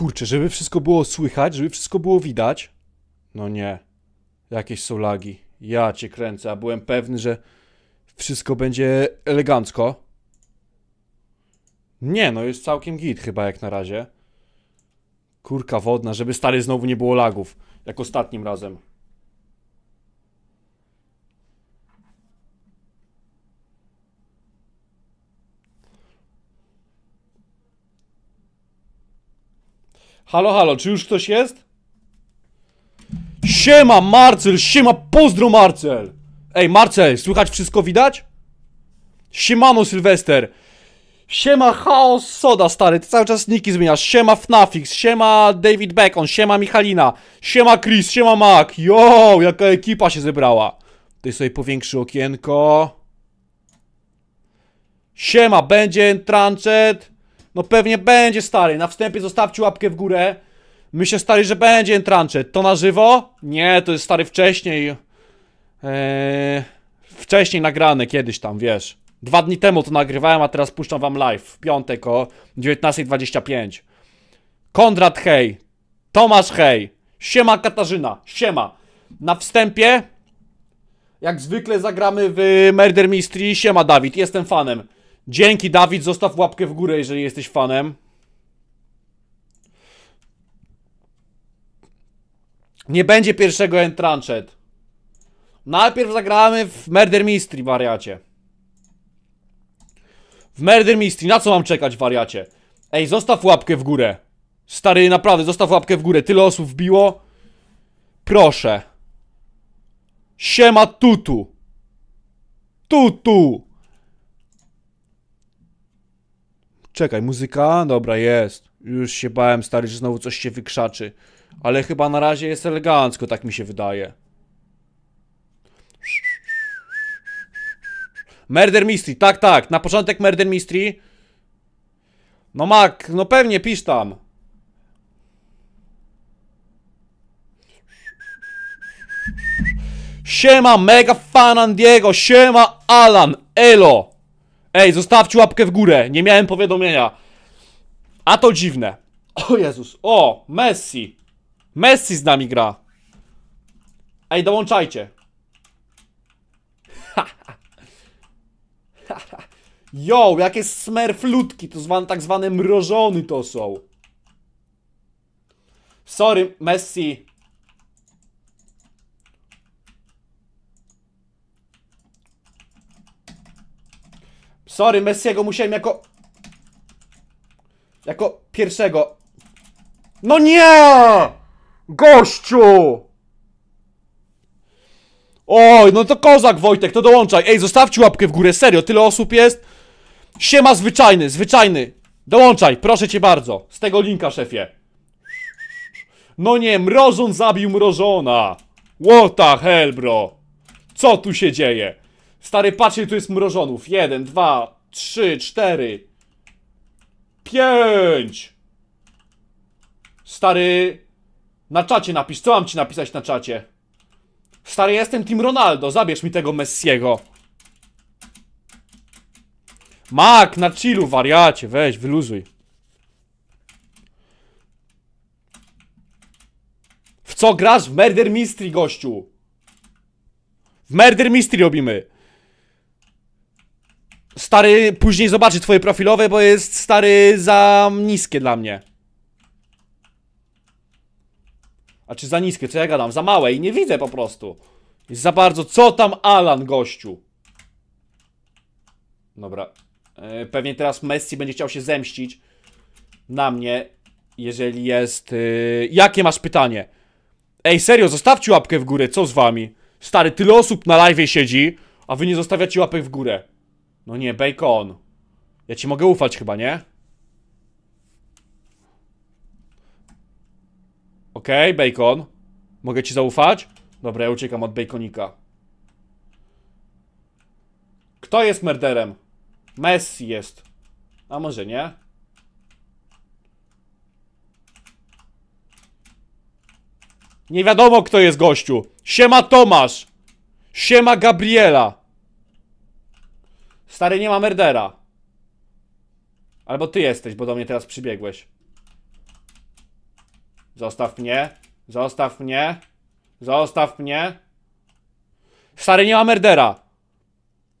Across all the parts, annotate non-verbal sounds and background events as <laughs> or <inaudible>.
Kurczę, żeby wszystko było słychać, żeby wszystko było widać. No nie. Jakieś są lagi. Ja cię kręcę, a byłem pewny, że wszystko będzie elegancko. Nie, no jest całkiem git chyba jak na razie. Kurka wodna, żeby stary znowu nie było lagów. Jak ostatnim razem. Halo, halo, czy już ktoś jest? Siema Marcel, siema, pozdro Marcel! Ej Marcel, słychać wszystko widać? Siemano Sylwester! Siema Chaos Soda, stary, ty cały czas niki zmieniasz. Siema Fnafix, siema David Bacon, siema Michalina, siema Chris, siema Mac. Yo, jaka ekipa się zebrała. Tutaj sobie powiększy okienko. Siema, będzie trancet. No pewnie będzie, stary. Na wstępie zostawcie łapkę w górę. Myślę, stary, że będzie entrancet. To na żywo? Nie, to jest, stary, wcześniej... Eee, wcześniej nagrane kiedyś tam, wiesz. Dwa dni temu to nagrywałem, a teraz puszczam wam live. W piątek o 19.25. Kondrat, Hej. Tomasz Hej. Siema Katarzyna. Siema. Na wstępie... Jak zwykle zagramy w Murder Mystery. Siema Dawid, jestem fanem. Dzięki, Dawid. Zostaw łapkę w górę, jeżeli jesteś fanem. Nie będzie pierwszego entranchet. Najpierw zagramy w Murder Mystery, wariacie. W Murder Mystery. Na co mam czekać, wariacie? Ej, zostaw łapkę w górę. Stary, naprawdę, zostaw łapkę w górę. Tyle osób wbiło. Proszę. Siema tutu. Tutu. Czekaj, muzyka? Dobra, jest. Już się bałem, stary, że znowu coś się wykrzaczy. Ale chyba na razie jest elegancko, tak mi się wydaje. Murder Mystery, tak, tak, na początek Murder Mystery. No Mak, no pewnie, pisz tam. Siema, mega fan Andiego, siema Alan, elo. Ej, zostawcie łapkę w górę, nie miałem powiadomienia. A to dziwne. O Jezus, o, Messi. Messi z nami gra. Ej, dołączajcie. Jo, <laughs> jakie smerflutki, to zwane, tak zwane mrożony to są. Sorry, Messi. Sorry, Messiego musiałem jako... Jako pierwszego. No nie! Gościu! Oj, no to kozak Wojtek, to dołączaj. Ej, zostawcie łapkę w górę, serio, tyle osób jest. Siema zwyczajny, zwyczajny. Dołączaj, proszę cię bardzo. Z tego linka, szefie. No nie, mrożon zabił mrożona. What the hell, bro? Co tu się dzieje? Stary, patrzcie, tu jest mrożonów. Jeden, dwa, trzy, cztery, pięć. Stary, na czacie napisz. Co mam ci napisać na czacie? Stary, jestem Team Ronaldo. Zabierz mi tego Messiego. Mak, na chillu, wariacie. Weź, wyluzuj. W co grasz? W Murder Mystery, gościu. W Murder Mystery robimy. Stary później zobaczy twoje profilowe, bo jest stary za niskie dla mnie. A czy za niskie? Co ja gadam? Za małe i nie widzę po prostu. Jest za bardzo. Co tam Alan, gościu? Dobra. E, pewnie teraz Messi będzie chciał się zemścić na mnie, jeżeli jest... E, jakie masz pytanie? Ej, serio, zostawcie łapkę w górę, co z wami? Stary, tyle osób na live siedzi, a wy nie zostawiacie łapek w górę. No nie, bacon. Ja ci mogę ufać chyba, nie? Okej, okay, bacon. Mogę ci zaufać? Dobra, ja uciekam od baconika. Kto jest merderem? Messi jest. A może nie? Nie wiadomo, kto jest gościu. Siema Tomasz. Siema Gabriela. Stary, nie ma merdera. Albo ty jesteś, bo do mnie teraz przybiegłeś. Zostaw mnie. Zostaw mnie. Zostaw mnie. Stary, nie ma merdera.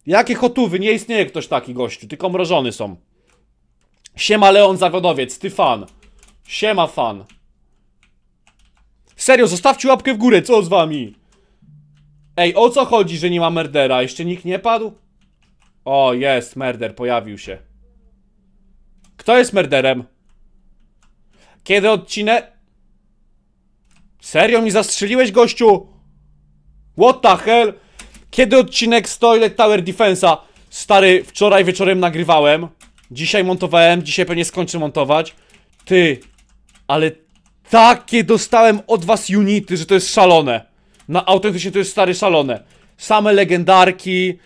Jakie hotówy? Nie istnieje ktoś taki, gościu. Tylko mrożony są. Siema Leon Zawodowiec, ty fan. Siema fan. Serio, zostawcie łapkę w górę, co z wami? Ej, o co chodzi, że nie ma merdera? Jeszcze nikt nie padł? O, jest, merder, pojawił się. Kto jest merderem? Kiedy odcinę... Serio mi zastrzeliłeś, gościu? What the hell? Kiedy odcinek z Toilet Tower Defensa? Stary, wczoraj wieczorem nagrywałem. Dzisiaj montowałem, dzisiaj pewnie skończę montować. Ty, ale takie dostałem od was unity, że to jest szalone. Na autentycznie to jest stary szalone. Same legendarki,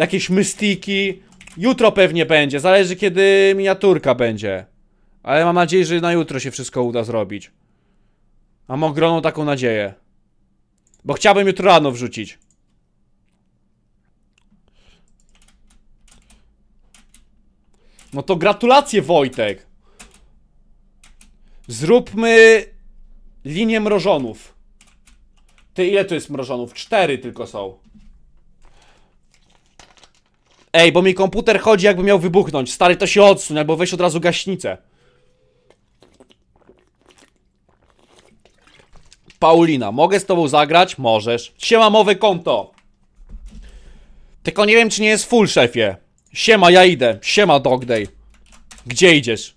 jakieś mystiki. Jutro pewnie będzie, zależy kiedy miniaturka będzie. Ale mam nadzieję, że na jutro się wszystko uda zrobić. Mam ogromną taką nadzieję. Bo chciałbym jutro rano wrzucić. No to gratulacje Wojtek. Zróbmy linię mrożonów. Ty ile tu jest mrożonów? Cztery tylko są. Ej, bo mi komputer chodzi jakby miał wybuchnąć. Stary, to się odsuń, albo weź od razu gaśnicę. Paulina, mogę z tobą zagrać? Możesz. Siema, mowe konto. Tylko nie wiem, czy nie jest full, szefie. Siema, ja idę. Siema, Dogday. Gdzie idziesz?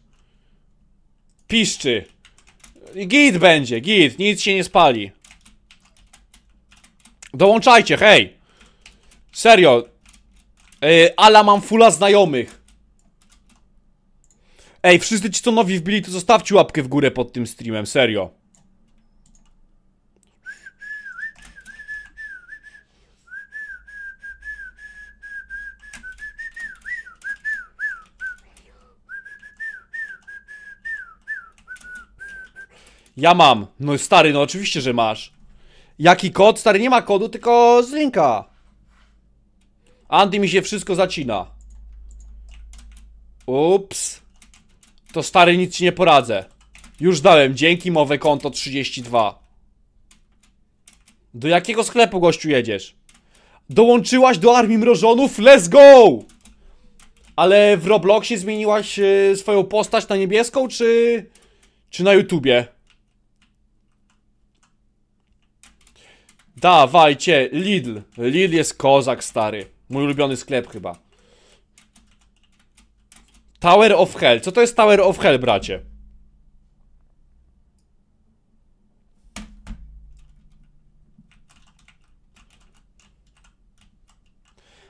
Piszczy. Git będzie, git. Nic się nie spali. Dołączajcie, hej. Serio, Yy, ala mam fula znajomych. Ej, wszyscy ci co nowi wbili, to zostawcie łapkę w górę pod tym streamem, serio. Ja mam. No stary, no oczywiście, że masz. Jaki kod? Stary, nie ma kodu, tylko z linka. Andy mi się wszystko zacina. Ups. To stary, nic ci nie poradzę. Już dałem, dzięki mowe konto 32. Do jakiego sklepu, gościu, jedziesz? Dołączyłaś do armii mrożonów? Let's go! Ale w Robloxie zmieniłaś y, swoją postać na niebieską, czy... Czy na YouTubie? Dawajcie, Lidl. Lidl jest kozak, stary. Mój ulubiony sklep chyba. Tower of Hell. Co to jest Tower of Hell, bracie?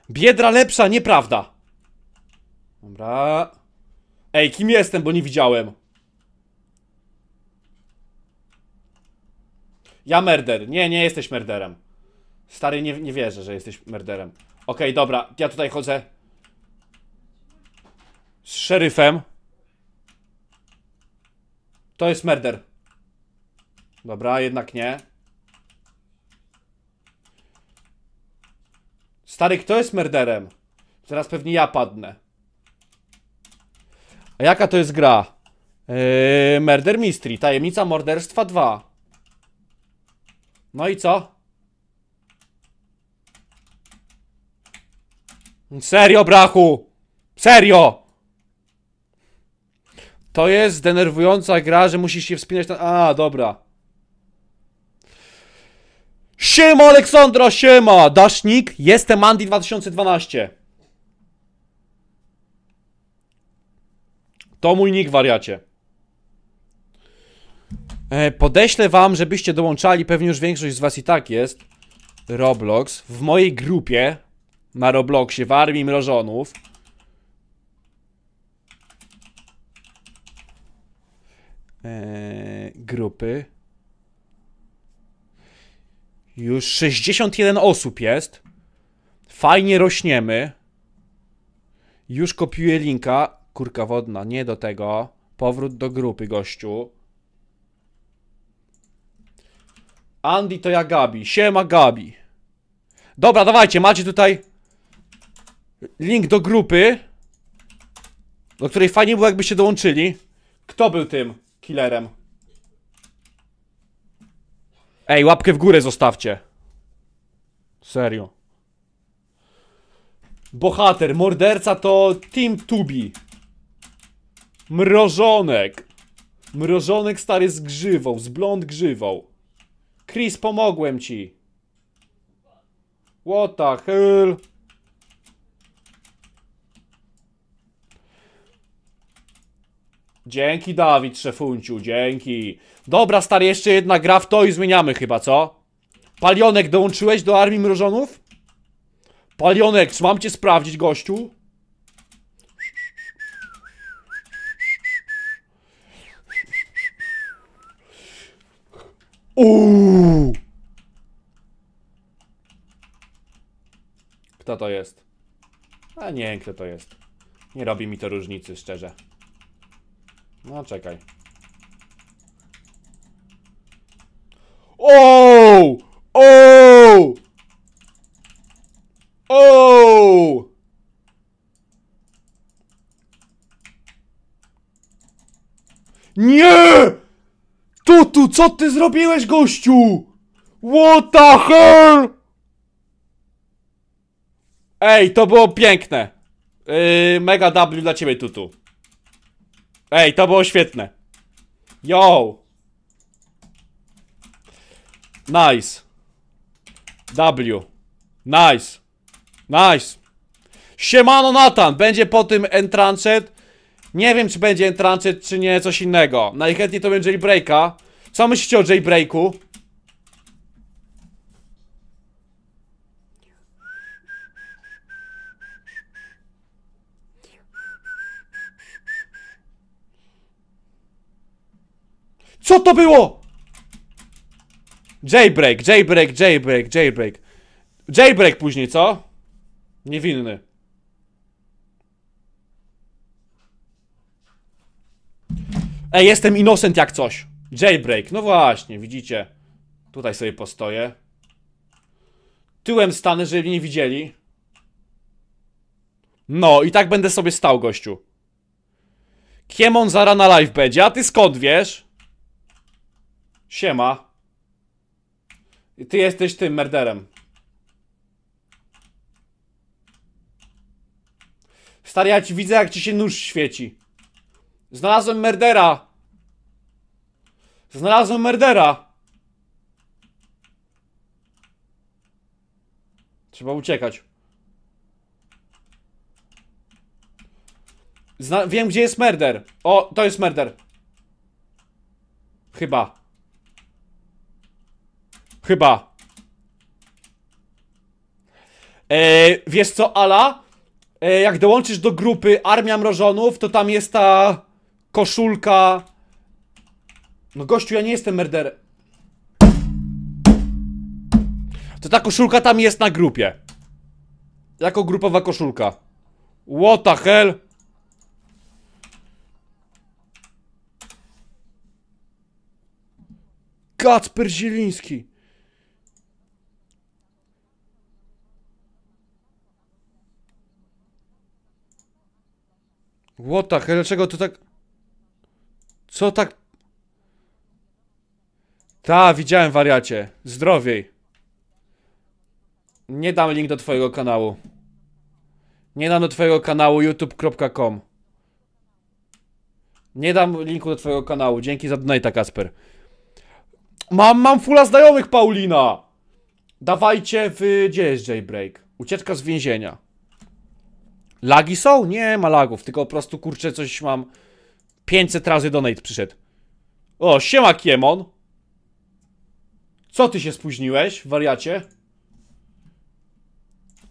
Biedra lepsza, nieprawda. Dobra. Ej, kim jestem, bo nie widziałem. Ja merder. Nie, nie jesteś merderem. Stary, nie, nie wierzę, że jesteś merderem okay, dobra, ja tutaj chodzę z szeryfem. To jest merder. Dobra, jednak nie. Stary, kto jest merderem? Teraz pewnie ja padnę. A jaka to jest gra? Yy, Murder Mystery, Tajemnica Morderstwa 2. No i co? Serio, brachu! Serio! To jest denerwująca gra, że musisz się wspinać na... A, dobra. Siema Aleksandra, siema! Dasznik, jestem Andy2012. To mój nick, wariacie. E, podeślę wam, żebyście dołączali, pewnie już większość z was i tak jest. Roblox w mojej grupie na Robloxie w armii mrożonów. Eee, grupy. Już 61 osób jest. Fajnie rośniemy. Już kopiuję linka. Kurka wodna, nie do tego. Powrót do grupy, gościu. Andy to ja Gabi. Siema Gabi. Dobra, dawajcie, macie tutaj link do grupy, do której fajnie było jakby się dołączyli. Kto był tym killerem? Ej, łapkę w górę zostawcie. Serio. Bohater, morderca to Team Tubi. Mrożonek. Mrożonek stary z grzywą, z blond grzywą. Chris, pomogłem ci. What the hell? Dzięki Dawid, szefunciu, dzięki. Dobra, stary, jeszcze jedna gra w to i zmieniamy chyba, co? Palionek, dołączyłeś do armii mrożonów? Palionek, czy mam cię sprawdzić, gościu? Uuu. Kto to jest? A nie, kto to jest. Nie robi mi to różnicy, szczerze. No czekaj. O! O! O! Nie! Tutu, co ty zrobiłeś, gościu? What the hell? Ej, to było piękne. Yy, mega W dla ciebie, Tutu. Ej, to było świetne. Yo! Nice. W. Nice. Nice. Siemano Nathan, będzie po tym entrancet. Nie wiem, czy będzie entrancet, czy nie, coś innego. Najchętniej to będzie jailbreaka. Co myślicie o jailbreaku? Co to było? Jaybreak, jaybreak, jaybreak, jaybreak Jaybreak później, co? Niewinny. Ej, jestem innocent jak coś. Jaybreak, no właśnie, widzicie. Tutaj sobie postoję. Tyłem stanę, żeby nie widzieli. No, i tak będę sobie stał, gościu. Kiemon zara na live będzie, a ty skąd wiesz? Siema. I ty jesteś tym merderem. Stary, ja ci widzę, jak ci się nóż świeci. Znalazłem merdera. Znalazłem merdera. Trzeba uciekać. Zna wiem, gdzie jest merder. O, to jest merder. Chyba. Chyba. Eee, wiesz co, Ala? Eee, jak dołączysz do grupy Armia Mrożonów, to tam jest ta koszulka... No gościu, ja nie jestem merderem. To ta koszulka tam jest na grupie. Jako grupowa koszulka. What the hell? Kacper Zieliński. Łotach, Dlaczego to tak... Co tak... Ta, widziałem wariacie. Zdrowiej. Nie dam link do twojego kanału. Nie dam do twojego kanału youtube.com Nie dam linku do twojego kanału. Dzięki za donate'a, Kasper. Mam, mam fula znajomych, Paulina! Dawajcie w... Gdzie jest Jaybreak? Ucieczka z więzienia. Lagi są? Nie ma lagów, tylko po prostu kurczę coś mam 500 razy donate przyszedł O, siema Kiemon Co ty się spóźniłeś, wariacie?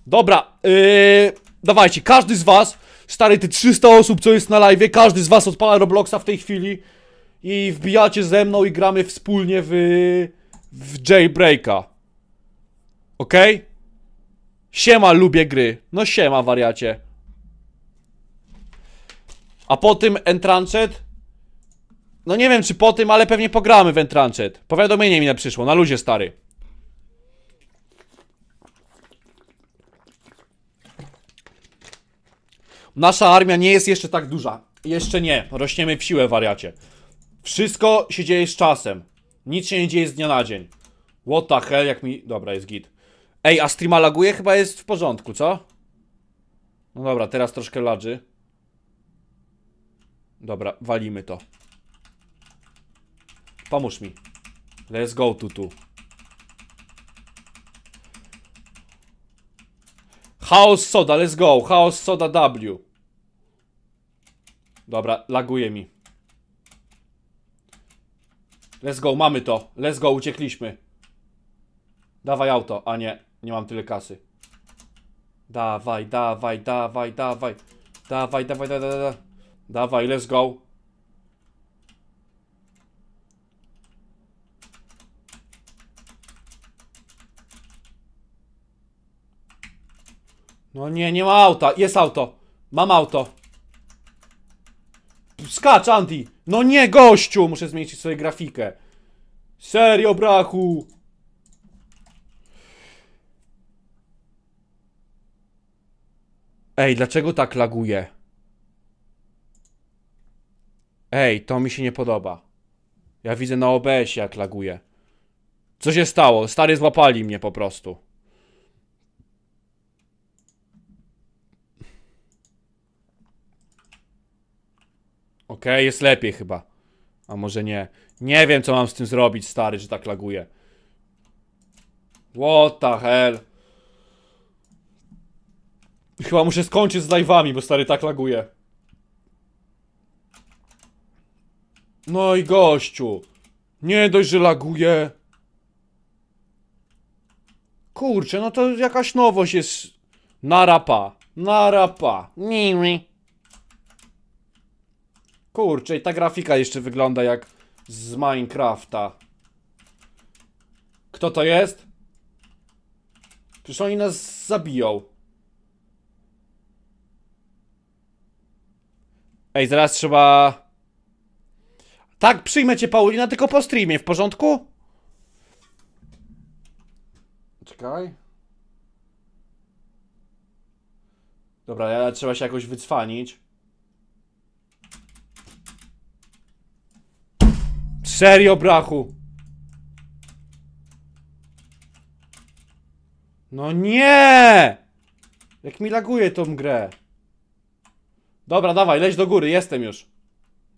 Dobra, yy, dawajcie, każdy z was Stary, ty 300 osób, co jest na live, każdy z was odpala Robloxa w tej chwili I wbijacie ze mną i gramy wspólnie w, w jailbreaka Okej? Okay? Siema, lubię gry. No siema, wariacie. A po tym Entranced? No nie wiem czy po tym, ale pewnie pogramy w Entranced. Powiadomienie mi na przyszło, na luzie stary. Nasza armia nie jest jeszcze tak duża. Jeszcze nie. Rośniemy w siłę, wariacie. Wszystko się dzieje z czasem. Nic się nie dzieje z dnia na dzień. What the hell, jak mi... Dobra, jest git. Ej, a streama laguje? Chyba jest w porządku, co? No dobra, teraz troszkę ladży. Dobra, walimy to. Pomóż mi. Let's go, tutu. Chaos soda, let's go. Chaos soda W. Dobra, laguje mi. Let's go, mamy to. Let's go, uciekliśmy. Dawaj auto. A nie, nie mam tyle kasy. Dawaj, dawaj, dawaj, dawaj. Dawaj, dawaj, dawaj, dawaj. dawaj. Dawaj, let's go. No nie, nie ma auta. Jest auto. Mam auto. Skacz, Andy. No nie, gościu. Muszę zmienić sobie grafikę. Serio, brachu. Ej, dlaczego tak laguje? Ej, to mi się nie podoba. Ja widzę na OBS jak laguje. Co się stało? Stary złapali mnie po prostu. OK, jest lepiej chyba. A może nie. Nie wiem, co mam z tym zrobić, stary, że tak laguje. What the hell? Chyba muszę skończyć z live'ami, bo stary tak laguje. No i gościu. Nie dość, że laguje. Kurczę, no to jakaś nowość jest. Narapa. Narapa. Niwi. Kurczę, i ta grafika jeszcze wygląda jak z Minecrafta. Kto to jest? Przecież oni nas zabiją. Ej, zaraz trzeba tak, przyjmę cię Paulina, tylko po streamie, w porządku? Czekaj. Dobra, ja trzeba się jakoś wycwanić. Serio, brachu. No nie! Jak mi laguje tą grę. Dobra, dawaj, leć do góry, jestem już.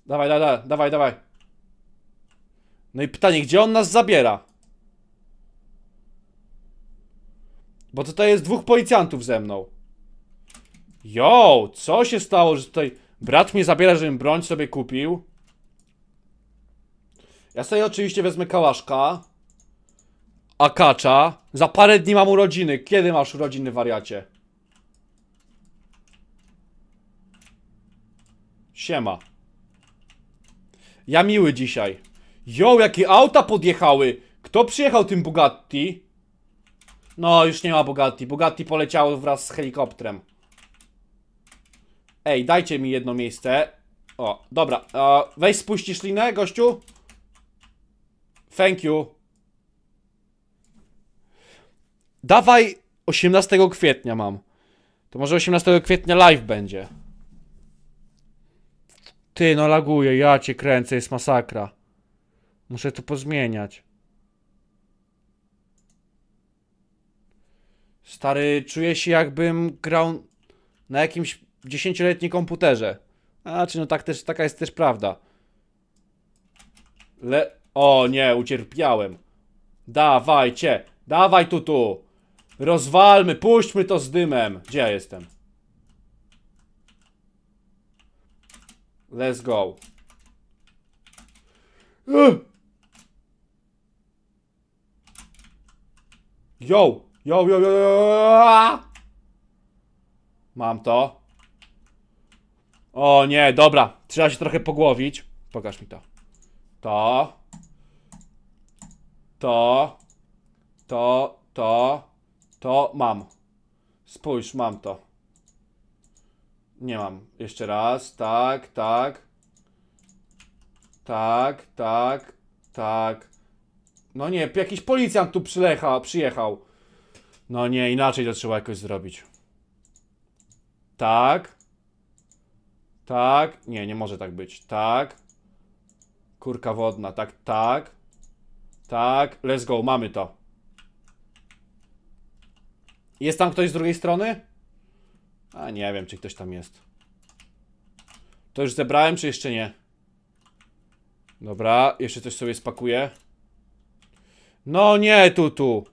Dawaj, dawaj, dawaj, dawaj. No i pytanie, gdzie on nas zabiera? Bo tutaj jest dwóch policjantów ze mną. Jo, co się stało, że tutaj brat mnie zabiera, żebym broń sobie kupił? Ja sobie oczywiście wezmę kałaszka. Akacza. Za parę dni mam urodziny. Kiedy masz urodziny, wariacie? Siema. Ja miły dzisiaj. Jo, jakie auta podjechały! Kto przyjechał tym Bugatti? No, już nie ma Bugatti. Bugatti poleciało wraz z helikopterem. Ej, dajcie mi jedno miejsce. O, dobra. E, weź spuścisz linę, gościu. Thank you. Dawaj 18 kwietnia mam. To może 18 kwietnia live będzie. Ty, no laguje, ja cię kręcę, jest masakra. Muszę to pozmieniać. Stary, czuję się jakbym grał na jakimś dziesięcioletnim komputerze. A, czy no tak też, taka jest też prawda. Le... O nie, ucierpiałem. Dawajcie, dawaj tu tu. Rozwalmy, puśćmy to z dymem. Gdzie ja jestem? Let's go. Uch! Yo! Yo, yo, yo, yo! Mam to. O nie, dobra. Trzeba się trochę pogłowić. Pokaż mi to. To. To. To. To. To mam. Spójrz, mam to. Nie mam. Jeszcze raz. Tak, tak. Tak, tak, tak. No nie, jakiś policjant tu przylecha, przyjechał. No nie, inaczej to trzeba jakoś zrobić. Tak. Tak. Nie, nie może tak być. Tak. Kurka wodna. Tak, tak. Tak. Let's go, mamy to. Jest tam ktoś z drugiej strony? A nie wiem, czy ktoś tam jest. To już zebrałem, czy jeszcze nie? Dobra, jeszcze coś sobie spakuję. No nie, Tutu.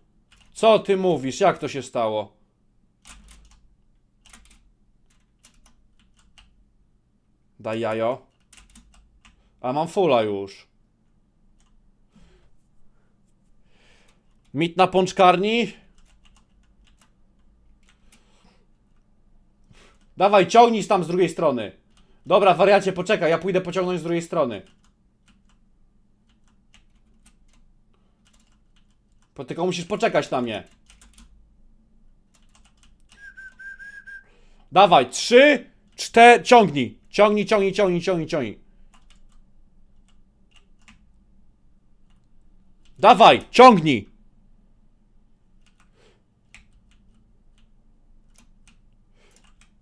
Co ty mówisz? Jak to się stało? Daj jajo. A mam fula już. Mit na pączkarni? Dawaj, ciągnij tam z drugiej strony. Dobra, wariacie, poczekaj, ja pójdę pociągnąć z drugiej strony. To tylko musisz poczekać na mnie. Dawaj, trzy, cztery, ciągnij. Ciągnij, ciągnij, ciągnij, ciągnij, ciągnij. Dawaj, ciągnij.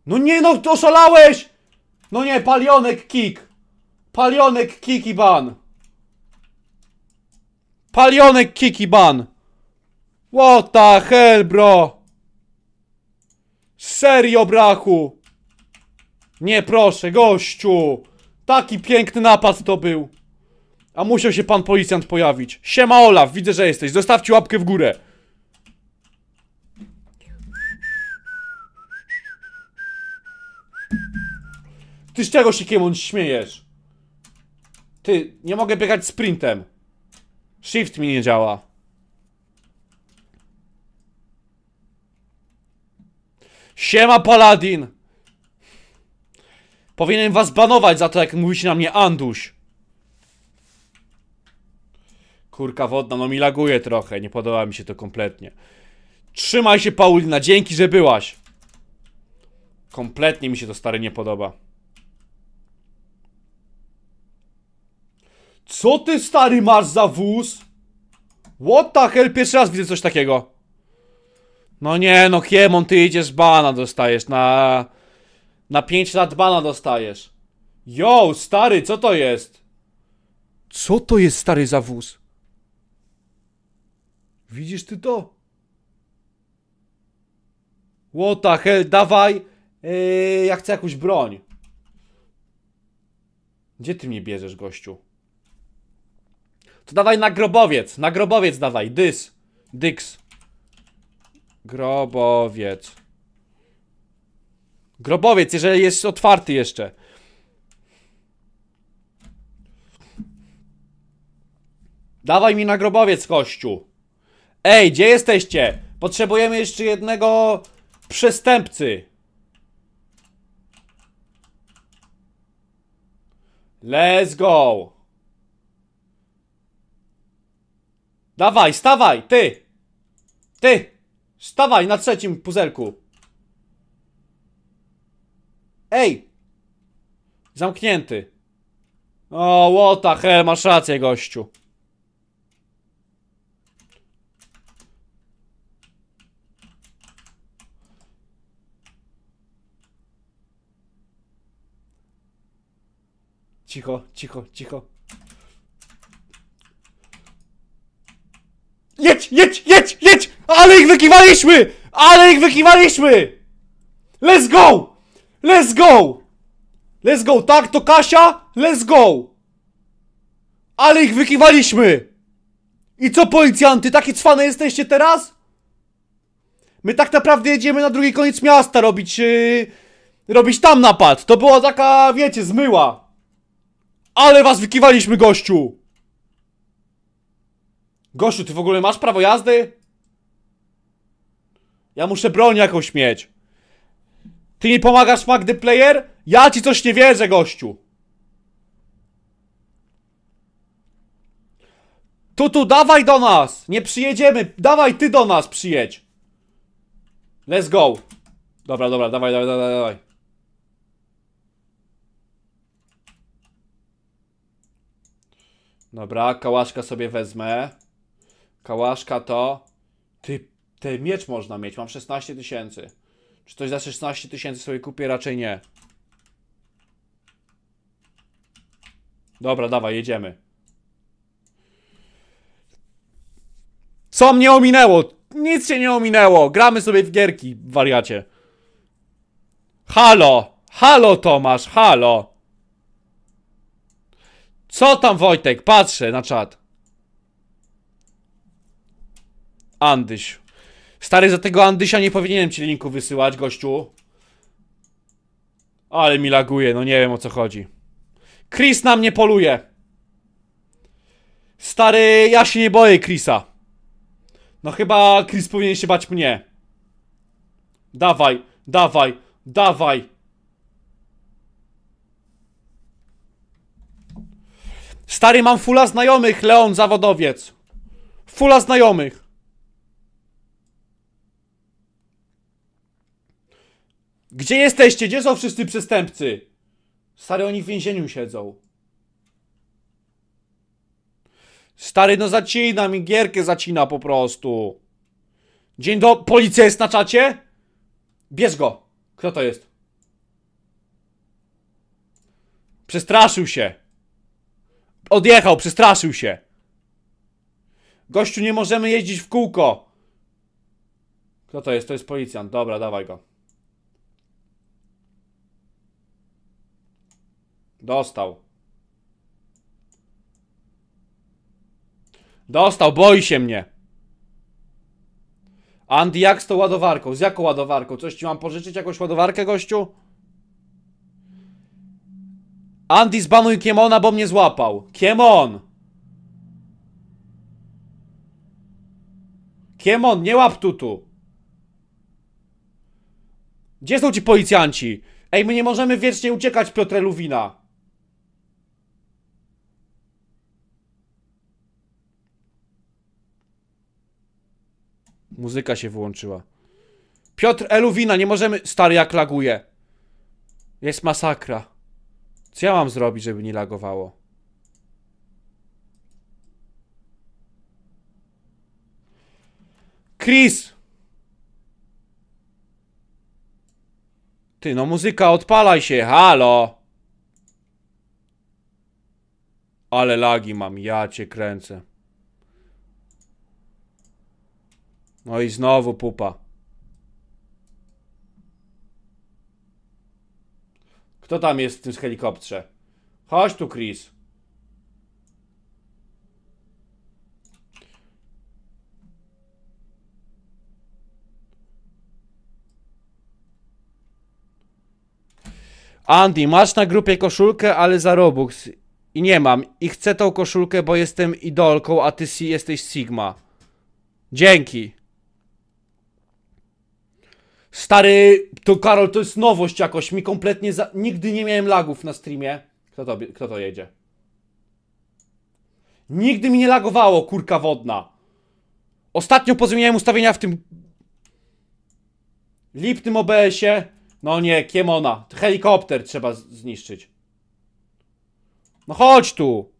No nie no, oszalałeś! No nie, palionek kick. Palionek kiki ban. Palionek kiki ban. What the hell, bro? Serio, brachu? Nie, proszę, gościu. Taki piękny napad to był. A musiał się pan policjant pojawić. Siema, Olaf, widzę, że jesteś. Zostawcie łapkę w górę. Ty z czego się kiemon śmiejesz? Ty, nie mogę biegać sprintem. Shift mi nie działa. Siema Paladin! Powinienem was banować za to, jak mówicie na mnie Anduś. Kurka wodna, no mi laguje trochę, nie podoba mi się to kompletnie. Trzymaj się Paulina, dzięki, że byłaś. Kompletnie mi się to stary nie podoba. Co ty stary masz za wóz? What the hell? Pierwszy raz widzę coś takiego. No nie, no Kiemon, ty idziesz bana dostajesz na... Na 5 lat bana dostajesz. Yo, stary, co to jest? Co to jest stary za wóz? Widzisz ty to? What the hell, dawaj! Eee, ja chcę jakąś broń. Gdzie ty mnie bierzesz, gościu? To dawaj na grobowiec, na grobowiec dawaj, dys, dyks. Grobowiec. Grobowiec, jeżeli jest otwarty jeszcze. Dawaj mi na grobowiec, kościu. Ej, gdzie jesteście? Potrzebujemy jeszcze jednego przestępcy. Let's go. Dawaj, stawaj, ty. Ty. Stawaj na trzecim puzelku. Ej! Zamknięty. O, what hell, masz rację, gościu. Cicho, cicho, cicho. Jedź, jedź, jedź, jedź! Ale ich wykiwaliśmy! Ale ich wykiwaliśmy! Let's go! Let's go! Let's go, tak to Kasia? Let's go! Ale ich wykiwaliśmy! I co policjanty, takie cwane jesteście teraz? My tak naprawdę jedziemy na drugi koniec miasta robić... Yy, robić tam napad. To była taka, wiecie, zmyła. Ale was wykiwaliśmy, gościu! Gościu, ty w ogóle masz prawo jazdy? Ja muszę broń jakąś mieć. Ty mi pomagasz, Magdy Player? Ja ci coś nie wierzę, gościu. Tutu, dawaj do nas! Nie przyjedziemy! Dawaj ty do nas przyjedź! Let's go! Dobra, dobra, dawaj, dawaj, dawaj, dawaj. Dobra, kałaszka sobie wezmę. Kałaszka to... Ty te miecz można mieć, mam 16 tysięcy. Czy coś za 16 tysięcy sobie kupię? Raczej nie. Dobra, dawaj, jedziemy. Co mnie ominęło? Nic się nie ominęło. Gramy sobie w gierki, wariacie. Halo! Halo, Tomasz, halo! Co tam, Wojtek? Patrzę na czat. Andyś. Stary, za tego Andysia nie powinienem ci linku wysyłać, gościu. Ale mi laguje, no nie wiem o co chodzi. Chris na mnie poluje. Stary, ja się nie boję Chrisa. No chyba Chris powinien się bać mnie. Dawaj, dawaj, dawaj. Stary, mam fula znajomych, Leon, zawodowiec. Fula znajomych. Gdzie jesteście? Gdzie są wszyscy przestępcy? Stary, oni w więzieniu siedzą. Stary, no zacina mi, gierkę zacina po prostu. Dzień do... Policja jest na czacie? Bierz go. Kto to jest? Przestraszył się. Odjechał, przestraszył się. Gościu, nie możemy jeździć w kółko. Kto to jest? To jest policjant. Dobra, dawaj go. Dostał. Dostał, boi się mnie. Andy, jak z tą ładowarką? Z jaką ładowarką? Coś ci mam pożyczyć? Jakąś ładowarkę, gościu? Andy, zbanuj Kiemona, bo mnie złapał. Kiemon! Kiemon, nie łap tutu! Gdzie są ci policjanci? Ej, my nie możemy wiecznie uciekać, Piotre Luwina. Muzyka się wyłączyła. Piotr Eluwina, nie możemy... Stary, jak laguje. Jest masakra. Co ja mam zrobić, żeby nie lagowało? Chris! Ty, no muzyka, odpalaj się, halo! Ale lagi mam, ja cię kręcę. No i znowu pupa. Kto tam jest w tym helikopterze? Chodź tu, Chris. Andy, masz na grupie koszulkę, ale za Robux. I nie mam. I chcę tą koszulkę, bo jestem idolką, a ty jesteś Sigma. Dzięki. Stary, to Karol, to jest nowość jakoś. Mi kompletnie za... Nigdy nie miałem lagów na streamie. Kto to, kto to jedzie? Nigdy mi nie lagowało, kurka wodna. Ostatnio pozmieniałem ustawienia w tym... Lipnym OBS-ie. No nie, Kiemona. Helikopter trzeba zniszczyć. No chodź tu.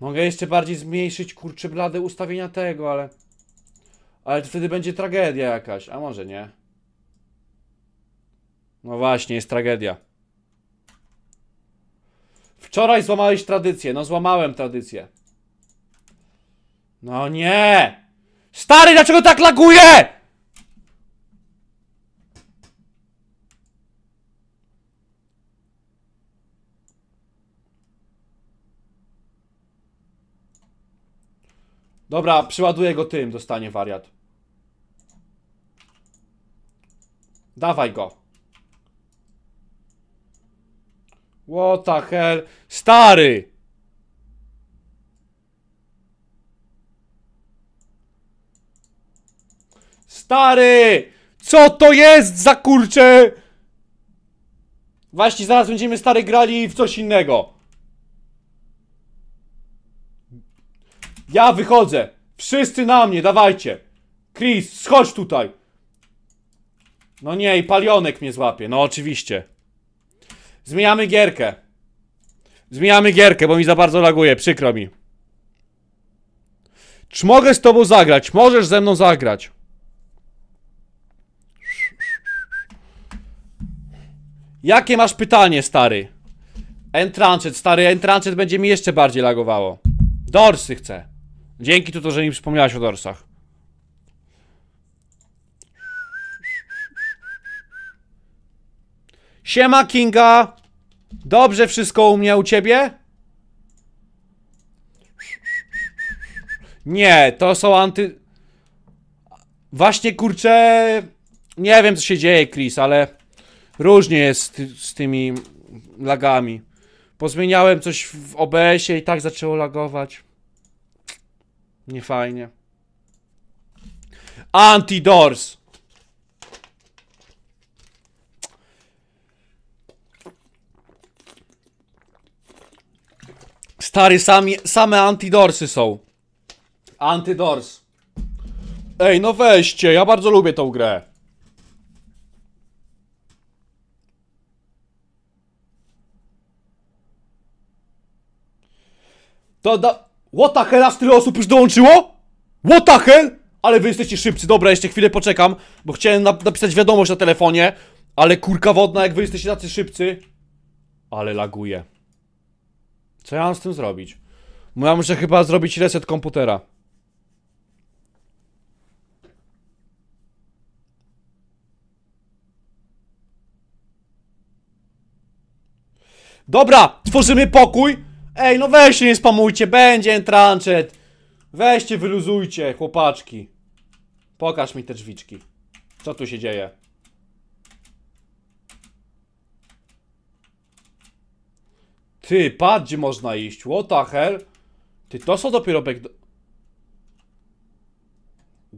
Mogę jeszcze bardziej zmniejszyć, kurczę, blade ustawienia tego, ale... Ale wtedy będzie tragedia jakaś, a może nie. No właśnie, jest tragedia. Wczoraj złamałeś tradycję. No złamałem tradycję. No nie! Stary, dlaczego tak laguje? Dobra, przyładuję go tym, dostanie wariat. Dawaj go. What the hell? Stary! Stary! Co to jest za kurcze? Właśnie zaraz będziemy stary grali w coś innego. Ja wychodzę! Wszyscy na mnie, dawajcie! Chris, schodź tutaj! No nie, i palionek mnie złapie, no oczywiście. Zmieniamy gierkę. Zmieniamy gierkę, bo mi za bardzo laguje, przykro mi. Czy mogę z tobą zagrać? Możesz ze mną zagrać. Jakie masz pytanie, stary? Entrancet, stary, entrancet będzie mi jeszcze bardziej lagowało. Dorsy chcę. Dzięki to, że mi przypomniałaś o dorsach. Siema Kinga! Dobrze wszystko u mnie, u ciebie? Nie, to są anty... Właśnie kurczę... Nie wiem co się dzieje Chris, ale... Różnie jest z tymi lagami. Pozmieniałem coś w OBS-ie i tak zaczęło lagować. Nie fajnie. Antidors. Stary, sami, same antidorsy są. Antidors. Ej, no weźcie, ja bardzo lubię tą grę. To da... What the hell, aż tyle osób już dołączyło? What the hell? Ale wy jesteście szybcy, dobra, jeszcze chwilę poczekam, bo chciałem napisać wiadomość na telefonie, ale kurka wodna, jak wy jesteście tacy szybcy. Ale laguje. Co ja mam z tym zrobić? Bo ja muszę chyba zrobić reset komputera. Dobra, tworzymy pokój, Ej, no weźcie, nie spamujcie, będzie entrancet. Weźcie, wyluzujcie, chłopaczki. Pokaż mi te drzwiczki. Co tu się dzieje? Ty, patrz, gdzie można iść. What the hell? Ty, to są dopiero back... Do...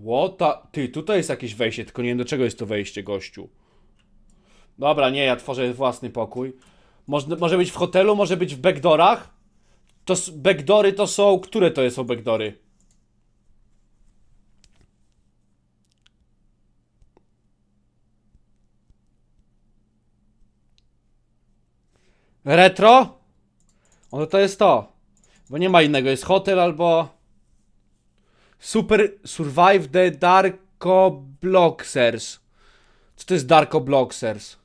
What the... Ty, tutaj jest jakieś wejście, tylko nie wiem, do czego jest to wejście, gościu. Dobra, nie, ja tworzę własny pokój. Może, może być w hotelu, może być w backdoorach. To backdory to są... Które to są backdory? Retro? Ono to jest to. Bo nie ma innego. Jest hotel albo... Super Survive the Darko Bloxers. Co to jest Darko Bloxers?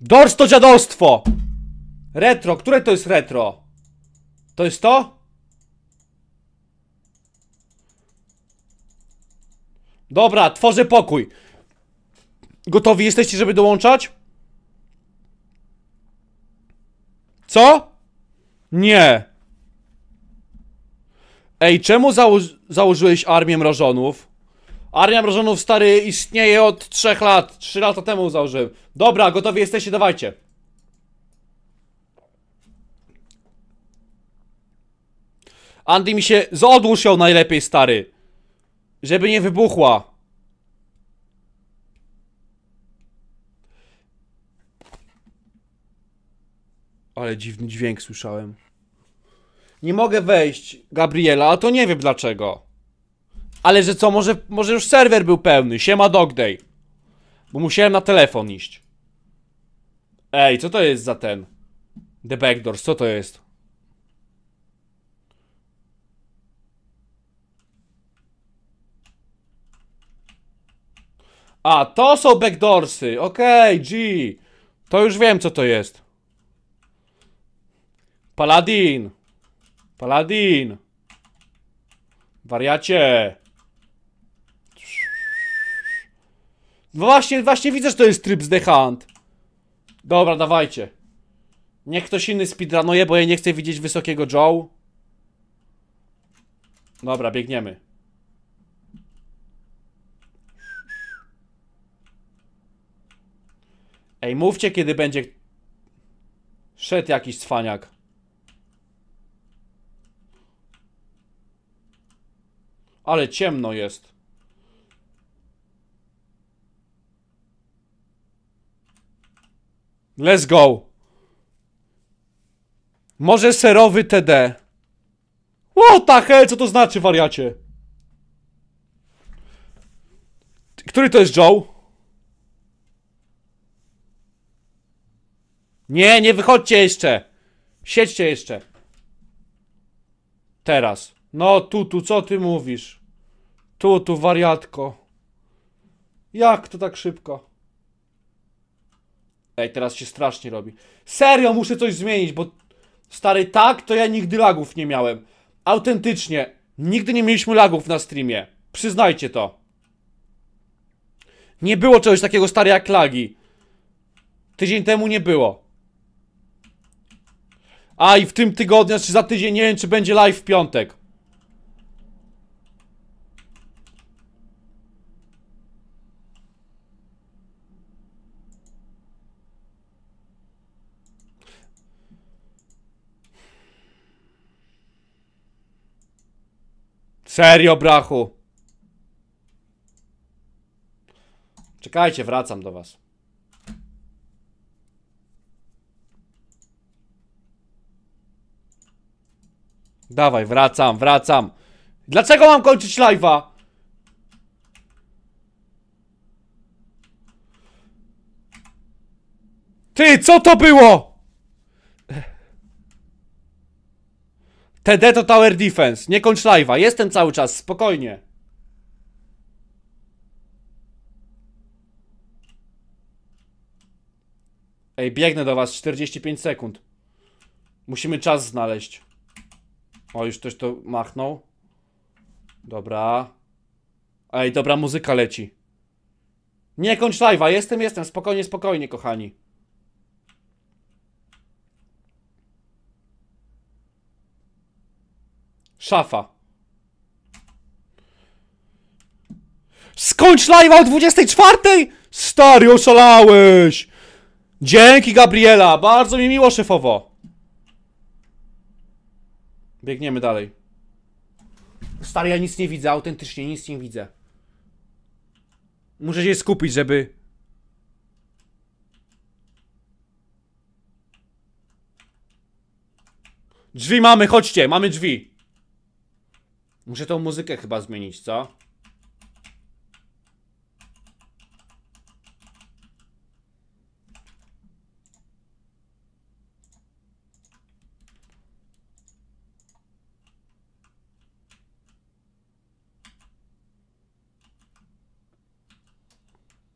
Dorsz to dziadostwo! Retro, które to jest retro? To jest to? Dobra, tworzę pokój. Gotowi jesteście, żeby dołączać? Co? Nie. Ej, czemu zało założyłeś armię mrożonów? Armia Mrożonów, stary, istnieje od 3 lat. 3 lata temu założyłem. Dobra, gotowi jesteście, dawajcie. Andy mi się... Zodłóż ją najlepiej, stary. Żeby nie wybuchła. Ale dziwny dźwięk słyszałem. Nie mogę wejść, Gabriela, a to nie wiem dlaczego. Ale że co, może, może już serwer był pełny, siema Dogday Bo musiałem na telefon iść Ej, co to jest za ten? The Backdoors, co to jest? A, to są backdoorsy, okej, okay, G To już wiem co to jest Paladin Paladin Wariacie No właśnie, właśnie widzę, że to jest tryb z The Hunt. Dobra, dawajcie. Niech ktoś inny speedrunuje, bo ja nie chcę widzieć wysokiego Joe. Dobra, biegniemy. Ej, mówcie, kiedy będzie szedł jakiś cwaniak. Ale ciemno jest. Let's go. Może serowy TD. What the hell? Co to znaczy, wariacie? Który to jest Joe? Nie, nie wychodźcie jeszcze. Siedźcie jeszcze. Teraz. No, tu, tu, co ty mówisz? Tu, tu, wariatko. Jak to tak szybko? Ej, teraz się strasznie robi. Serio muszę coś zmienić, bo stary, tak to ja nigdy lagów nie miałem. Autentycznie, nigdy nie mieliśmy lagów na streamie. Przyznajcie to. Nie było czegoś takiego stary jak lagi. Tydzień temu nie było. A i w tym tygodniu, czy znaczy za tydzień, nie wiem czy będzie live w piątek. Serio, brachu. Czekajcie, wracam do was. Dawaj, wracam, wracam. Dlaczego mam kończyć live'a? Ty, co to było? TD to Tower Defense. Nie kończ live'a. Jestem cały czas. Spokojnie. Ej, biegnę do was. 45 sekund. Musimy czas znaleźć. O, już ktoś to machnął. Dobra. Ej, dobra muzyka leci. Nie kończ live'a. Jestem, jestem. Spokojnie, spokojnie, kochani. Szafa. Skończ live o 24! Stary, oszalałeś! Dzięki, Gabriela! Bardzo mi miło, szefowo! Biegniemy dalej. Stary, ja nic nie widzę, autentycznie nic nie widzę. Muszę się skupić, żeby... Drzwi mamy, chodźcie, mamy drzwi. Muszę tą muzykę chyba zmienić, co?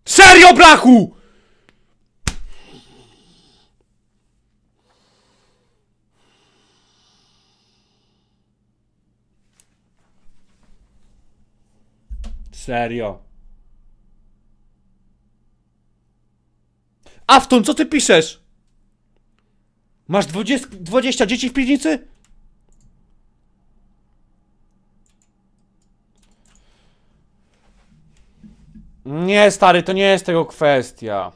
SERIO BRACHU! Serio. Afton, co ty piszesz? Masz 20, 20 dzieci w piwnicy? Nie, stary, to nie jest tego kwestia.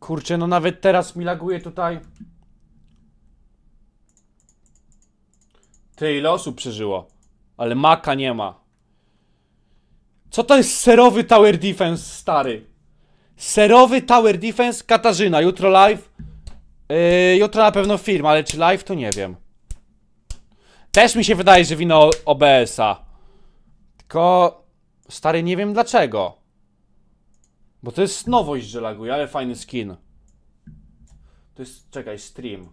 Kurczę, no nawet teraz mi laguje tutaj. Ty, ile osób przeżyło? Ale maka nie ma. Co to jest serowy tower defense, stary? Serowy tower defense? Katarzyna, jutro live? Yy, jutro na pewno film, ale czy live to nie wiem. Też mi się wydaje, że wino OBS-a. Tylko... Stary, nie wiem dlaczego. Bo to jest nowość, że laguje, ale fajny skin. To jest... Czekaj, stream.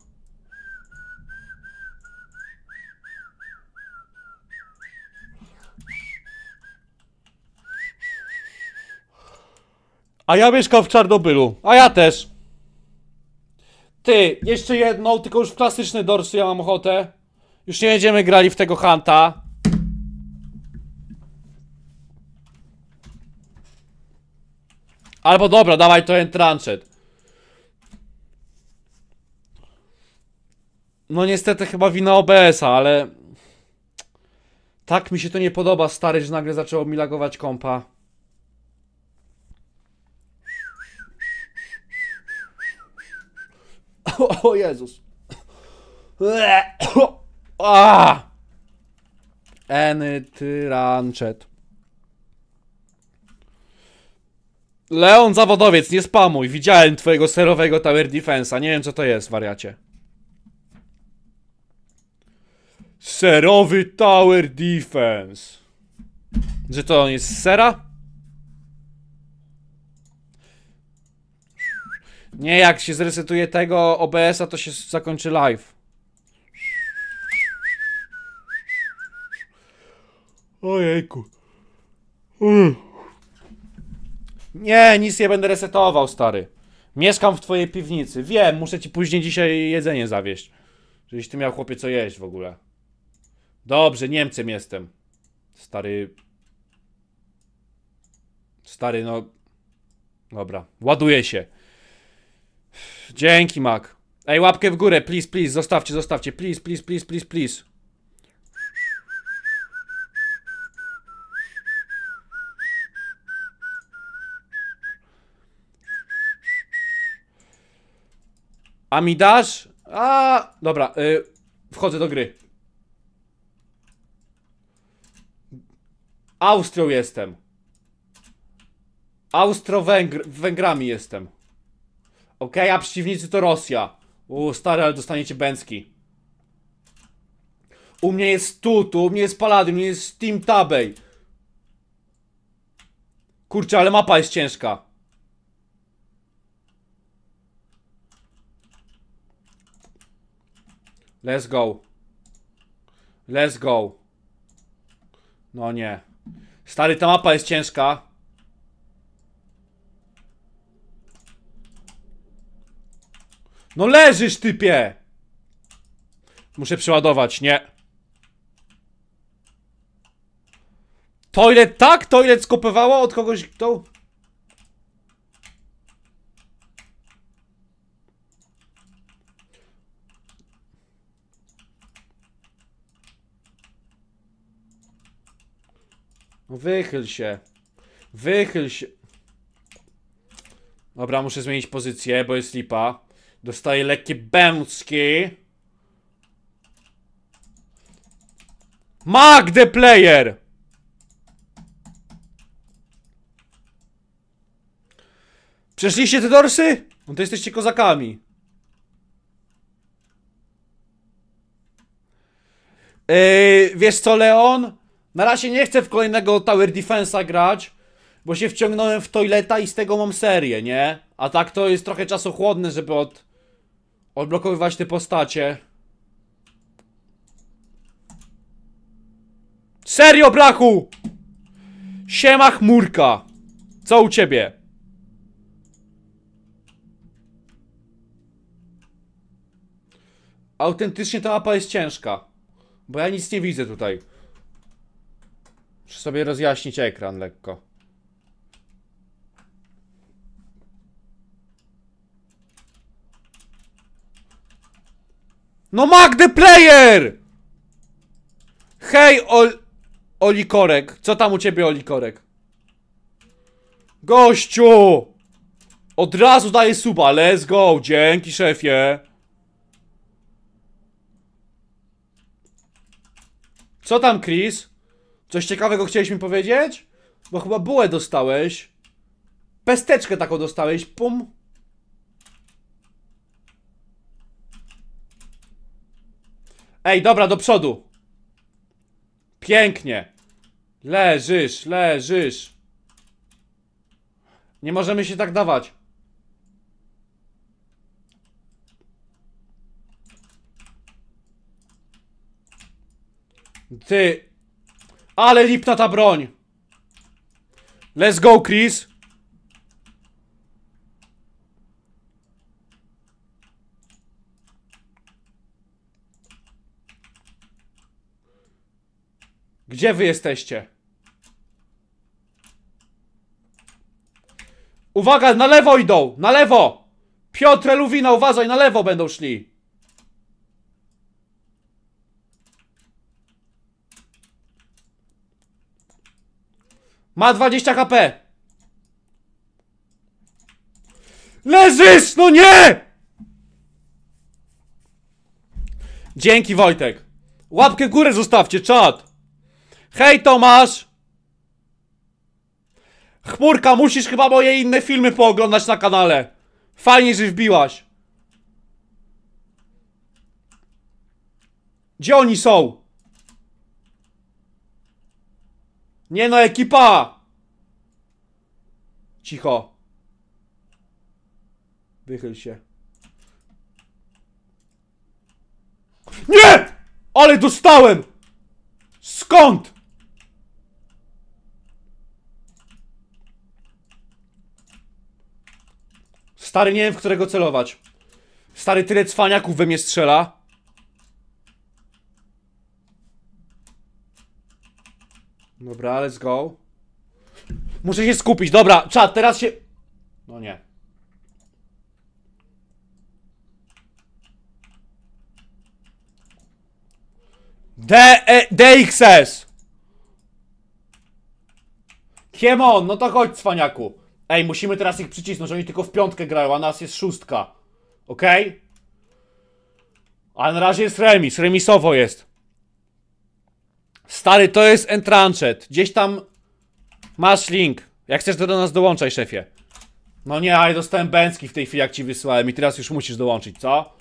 A ja mieszkam w Czarnobylu. A ja też. Ty, jeszcze jedną, tylko już w klasyczny dorsy ja mam ochotę. Już nie będziemy grali w tego Hanta. Albo dobra, dawaj to entrancet. No niestety chyba wina OBS-a, ale... Tak mi się to nie podoba, stary, że nagle zaczęło mi lagować kompa. O, o Jezus. Enytranchet. Leon Zawodowiec, nie spamuj. Widziałem twojego serowego Tower defensa. Nie wiem, co to jest, wariacie. Serowy Tower Defense. Że to on jest sera? Nie, jak się zresetuje tego OBS-a, to się zakończy live. Ojejku. Nie, nic nie będę resetował, stary. Mieszkam w twojej piwnicy. Wiem, muszę ci później dzisiaj jedzenie zawieść. Żebyś ty miał, chłopie, co jeść w ogóle. Dobrze, Niemcem jestem. Stary... Stary, no... Dobra, ładuje się. Dzięki, Mac. Ej, łapkę w górę, please, please, zostawcie, zostawcie, please, please, please, please, please. A mi dasz? A, dobra, yy, wchodzę do gry. Austrią jestem. Austro-Węgrami -Węgr jestem. Okej, okay, a przeciwnicy to Rosja. U stary, ale dostaniecie Bęcki. U mnie jest Tutu, u mnie jest Paladin, u mnie jest Team Tabej. Kurczę, ale mapa jest ciężka. Let's go. Let's go. No nie. Stary, ta mapa jest ciężka. No leżysz, typie! Muszę przeładować, nie. Toilet tak? Toilet skopywało od kogoś, kto... No wychyl się. Wychyl się. Dobra, muszę zmienić pozycję, bo jest lipa. Dostaje lekkie bęcki. the player! Przeszliście te dorsy? No to jesteście kozakami. Yy, wiesz co, Leon? Na razie nie chcę w kolejnego Tower Defense'a grać, bo się wciągnąłem w toileta i z tego mam serię, nie? A tak to jest trochę czasochłodne, żeby od odblokowywać te postacie. Serio, brachu! Siema chmurka! Co u ciebie? Autentycznie ta mapa jest ciężka. Bo ja nic nie widzę tutaj. Muszę sobie rozjaśnić ekran lekko. No Magdy Player! Hej, ol... Olikorek. Co tam u ciebie, Olikorek? Gościu! Od razu daję suba, let's go, dzięki szefie. Co tam, Chris? Coś ciekawego chciałeś mi powiedzieć? Bo chyba bułę dostałeś. Pesteczkę taką dostałeś, pum. Ej, dobra, do przodu. Pięknie. Leżysz, leżysz. Nie możemy się tak dawać. Ty. Ale lipna ta broń. Let's go, Chris. Gdzie wy jesteście? Uwaga, na lewo idą! Na lewo! Piotr Luwina, uważaj, na lewo będą szli! Ma 20 HP! Leżysz! No nie! Dzięki Wojtek! Łapkę górę zostawcie, czat! Hej Tomasz! Chmurka, musisz chyba moje inne filmy pooglądać na kanale. Fajnie, że wbiłaś. Gdzie oni są? Nie no, ekipa! Cicho. Wychyl się. Nie! Ale dostałem! Skąd? Stary, nie wiem, w którego celować. Stary, tyle cwaniaków we mnie strzela. Dobra, let's go. Muszę się skupić, dobra, czat, teraz się... No nie. D e DXS! Kiemon, no to chodź, cwaniaku. Ej, musimy teraz ich przycisnąć, oni tylko w piątkę grają, a nas jest szóstka. Okej? Okay? Ale na razie jest remis, remisowo jest. Stary, to jest entrancet. Gdzieś tam masz link. Jak chcesz, to do nas dołączaj, szefie. No nie, ale dostałem bęcki w tej chwili, jak ci wysłałem i teraz już musisz dołączyć, co?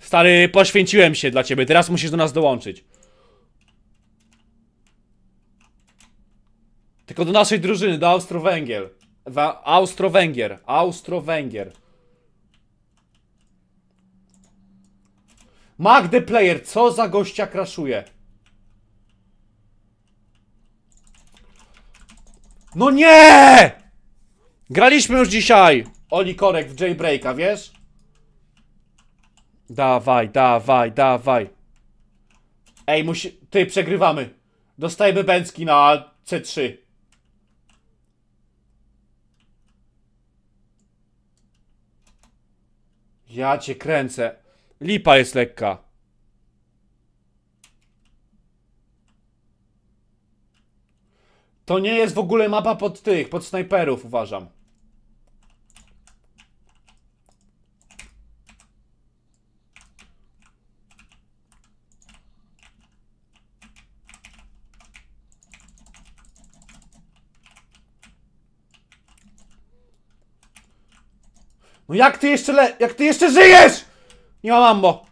Stary, poświęciłem się dla ciebie, teraz musisz do nas dołączyć. Tylko do naszej drużyny, do Austro-Węgiel. Austro-Węgier. Austro-Węgier. Magdy Player, co za gościa kraszuje? No nie! Graliśmy już dzisiaj Oli Korek w Jaybreaka, wiesz? Dawaj, dawaj, dawaj Ej, musi... Ty, przegrywamy Dostajemy Bęcki na C3 Ja cię kręcę. Lipa jest lekka. To nie jest w ogóle mapa pod tych, pod snajperów uważam. No jak ty jeszcze le... Jak ty jeszcze żyjesz? Nie mam mambo.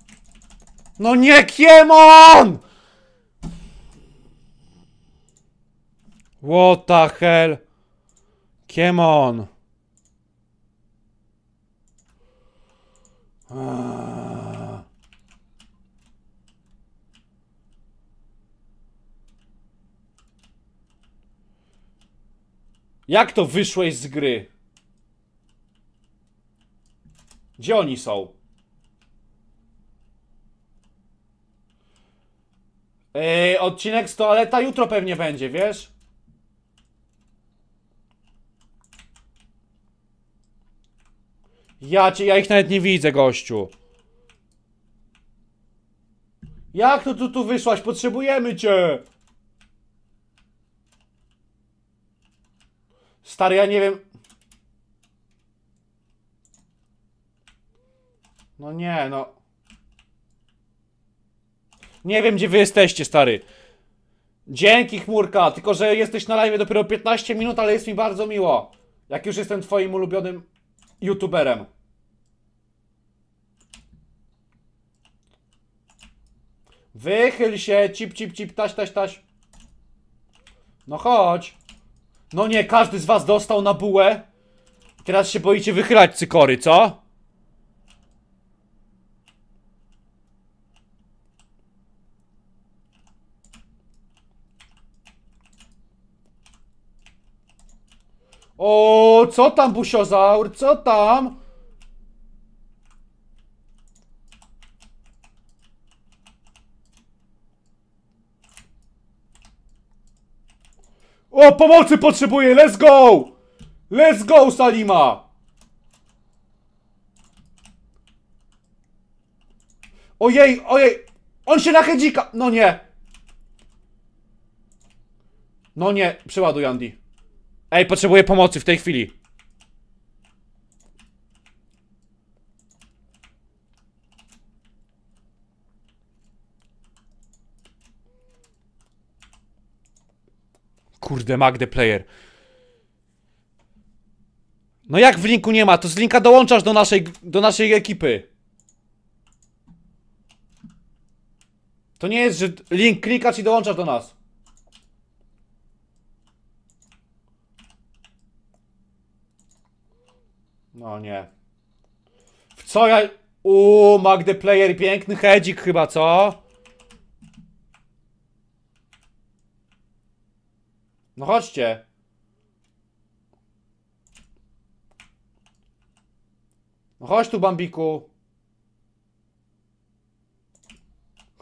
No nie Kiemon! What the hell? Kiemon. Jak to wyszłeś z gry? Gdzie oni są? Yy, odcinek z toaleta jutro pewnie będzie, wiesz? Ja cię, ja ich nawet nie widzę, gościu. Jak to tu, tu wyszłaś? Potrzebujemy cię! Stary, ja nie wiem... No nie, no. Nie wiem, gdzie wy jesteście, stary. Dzięki, chmurka. Tylko, że jesteś na live dopiero 15 minut, ale jest mi bardzo miło. Jak już jestem twoim ulubionym youtuberem. Wychyl się, cip, cip, cip, taś, taś, taś. No chodź. No nie, każdy z was dostał na bułę. Teraz się boicie wychylać cykory, co? O, co tam, busiozaur? Co tam? O, pomocy potrzebuję! Let's go! Let's go, Salima! Ojej, ojej! On się nachedzika! No nie! No nie, przeładuj, Andy. Ej, potrzebuję pomocy w tej chwili. Kurde, Magde player. No jak w linku nie ma? To z linka dołączasz do naszej, do naszej ekipy. To nie jest, że link klikasz i dołączasz do nas. No nie. W co ja... Uuu, Magdy Player, piękny hedzik chyba, co? No chodźcie. No chodź tu, Bambiku.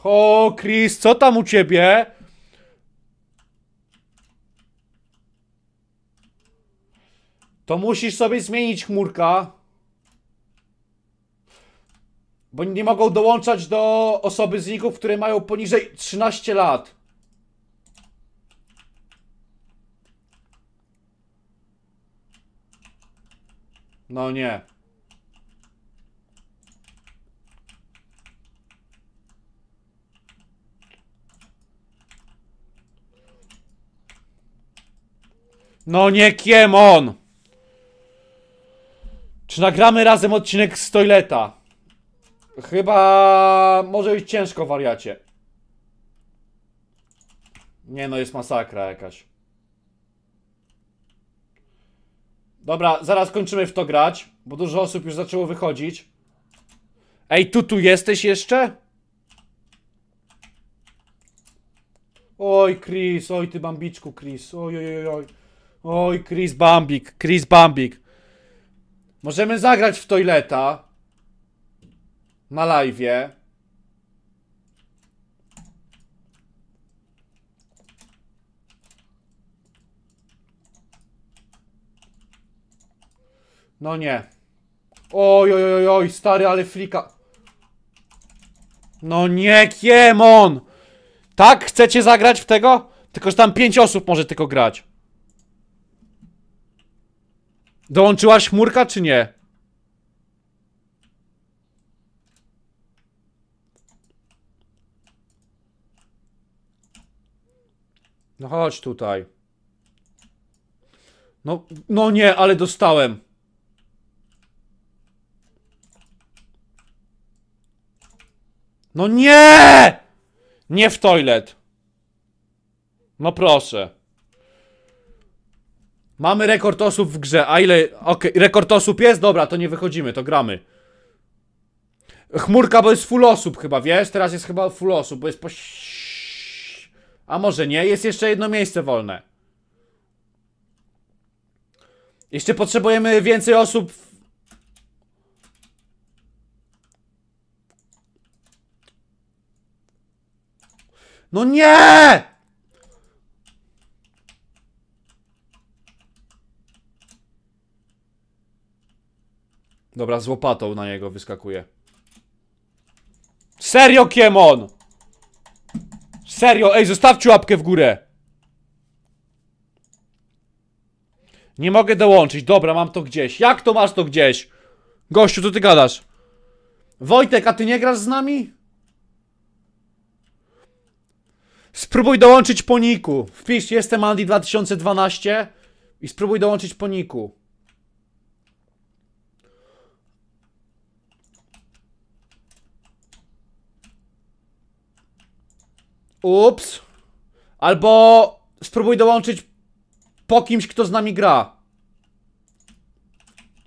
O, Chris, co tam u ciebie? To musisz sobie zmienić chmurka. Bo nie mogą dołączać do osoby zników, które mają poniżej 13 lat. No nie. No nie Kiemon! Czy nagramy razem odcinek z toileta? Chyba... może być ciężko, wariacie. Nie no, jest masakra jakaś. Dobra, zaraz kończymy w to grać, bo dużo osób już zaczęło wychodzić. Ej, tu, tu jesteś jeszcze? Oj, Chris, oj ty bambiczku, Chris. Oj, oj, oj, oj. Oj, Chris Bambik, Chris Bambik. Możemy zagrać w toileta. Na live'ie. No nie. Oj, oj, oj, oj, stary, ale flika. No nie, Kiemon! Tak? Chcecie zagrać w tego? Tylko, że tam pięć osób może tylko grać. Dołączyłaś chmurka czy nie? No chodź tutaj. No, no nie, ale dostałem. No nie! Nie w toilet. No proszę. Mamy rekord osób w grze, a ile... Okej, okay. rekord osób jest? Dobra, to nie wychodzimy, to gramy. Chmurka, bo jest full osób chyba, wiesz? Teraz jest chyba full osób, bo jest po... A może nie? Jest jeszcze jedno miejsce wolne. Jeszcze potrzebujemy więcej osób No nie! Dobra, z łopatą na niego wyskakuje. Serio, Kiemon! Serio, ej, zostawcie łapkę w górę! Nie mogę dołączyć, dobra, mam to gdzieś. Jak to masz to gdzieś? Gościu, co ty gadasz? Wojtek, a ty nie grasz z nami? Spróbuj dołączyć po niku. Wpisz, jestem Andy 2012 i spróbuj dołączyć po niku. Ups. Albo spróbuj dołączyć po kimś, kto z nami gra.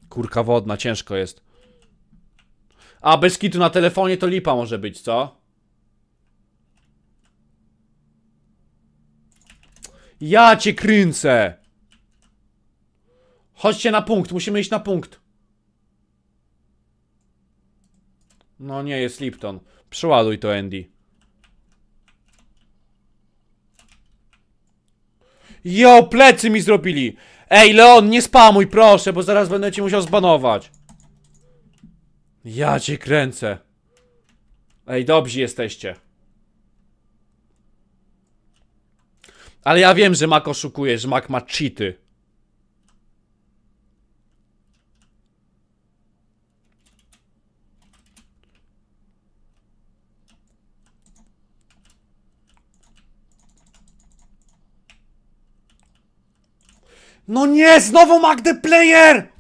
Kurka wodna, ciężko jest. A, bez kitu na telefonie to lipa może być, co? Ja cię kręcę! Chodźcie na punkt, musimy iść na punkt. No nie, jest Lipton. Przeładuj to, Andy. Jo, plecy mi zrobili! Ej, Leon, nie spamuj, proszę, bo zaraz będę cię musiał zbanować. Ja cię kręcę. Ej, dobrzy jesteście. Ale ja wiem, że Mak oszukuje, że Mak ma cheaty. No nie, znowu Magde Player!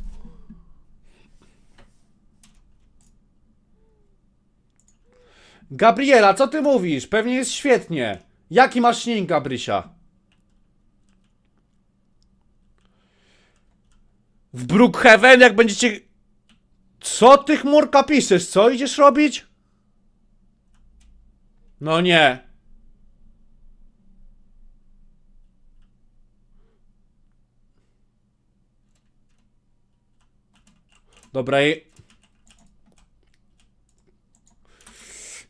Gabriela, co ty mówisz? Pewnie jest świetnie. Jaki masz śnieg, Gabrysia? W Brookhaven, jak będziecie... Co ty chmurka piszesz? Co idziesz robić? No nie. i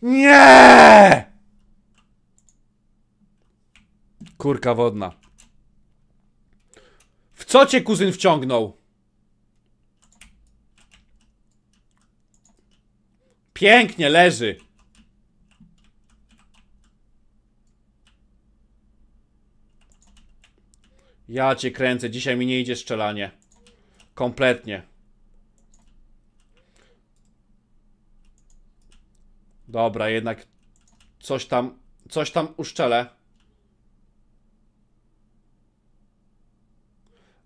Nie! Kurka wodna. W co cię kuzyn wciągnął? Pięknie leży. Ja cię kręcę, dzisiaj mi nie idzie strzelanie. Kompletnie. Dobra, jednak coś tam, coś tam uszczelę.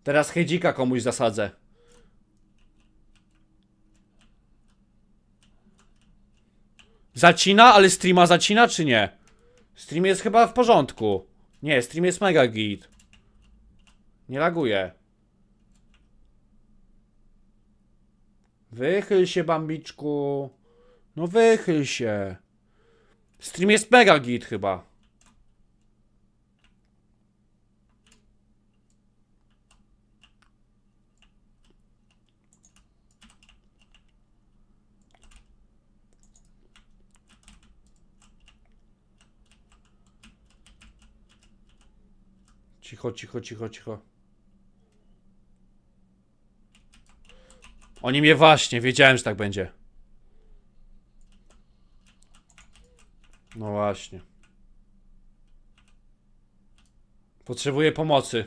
Teraz Hedzika komuś zasadzę. Zacina? Ale streama zacina czy nie? Stream jest chyba w porządku. Nie, stream jest mega git. Nie laguje. Wychyl się, bambiczku. No wychyl się. Stream jest mega git chyba. Cicho, cicho, cicho, cicho. Oni mnie właśnie, wiedziałem, że tak będzie. No właśnie. Potrzebuję pomocy.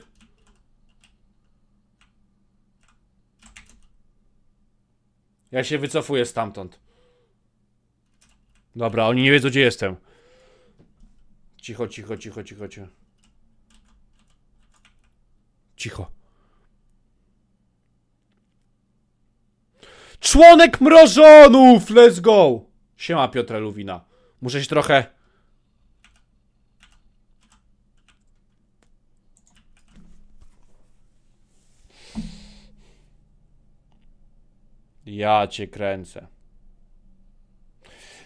Ja się wycofuję stamtąd. Dobra, oni nie wiedzą gdzie jestem. Cicho, cicho, cicho, cicho, cicho. Cicho. Członek mrożonów! Let's go! Siema Piotra Luwina. Muszę się trochę... Ja cię kręcę.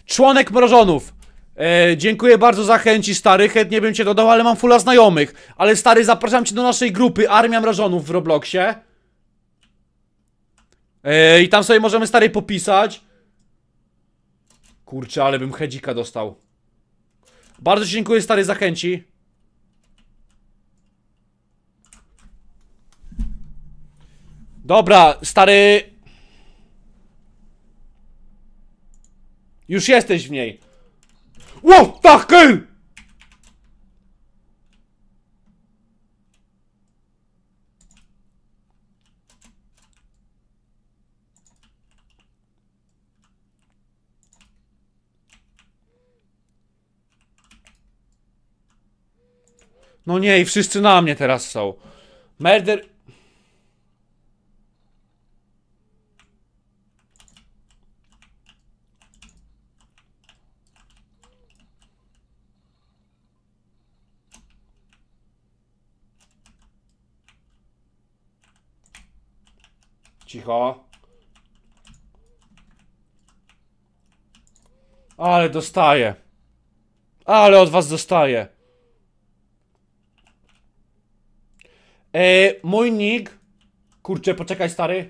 Członek Mrożonów! E, dziękuję bardzo za chęci, stary. Chętnie bym cię dodał, ale mam fula znajomych. Ale stary, zapraszam cię do naszej grupy Armia Mrożonów w Robloxie. E, I tam sobie możemy, stary, popisać. Kurczę, ale bym hedzika dostał. Bardzo ci dziękuję, stary, Zachęci. Dobra, stary... Już jesteś w niej. What the hell? No nie, i wszyscy na mnie teraz są. Murder... Cicho. Ale dostaję. Ale od was dostaję. Eee, mój nick... Kurczę, poczekaj stary.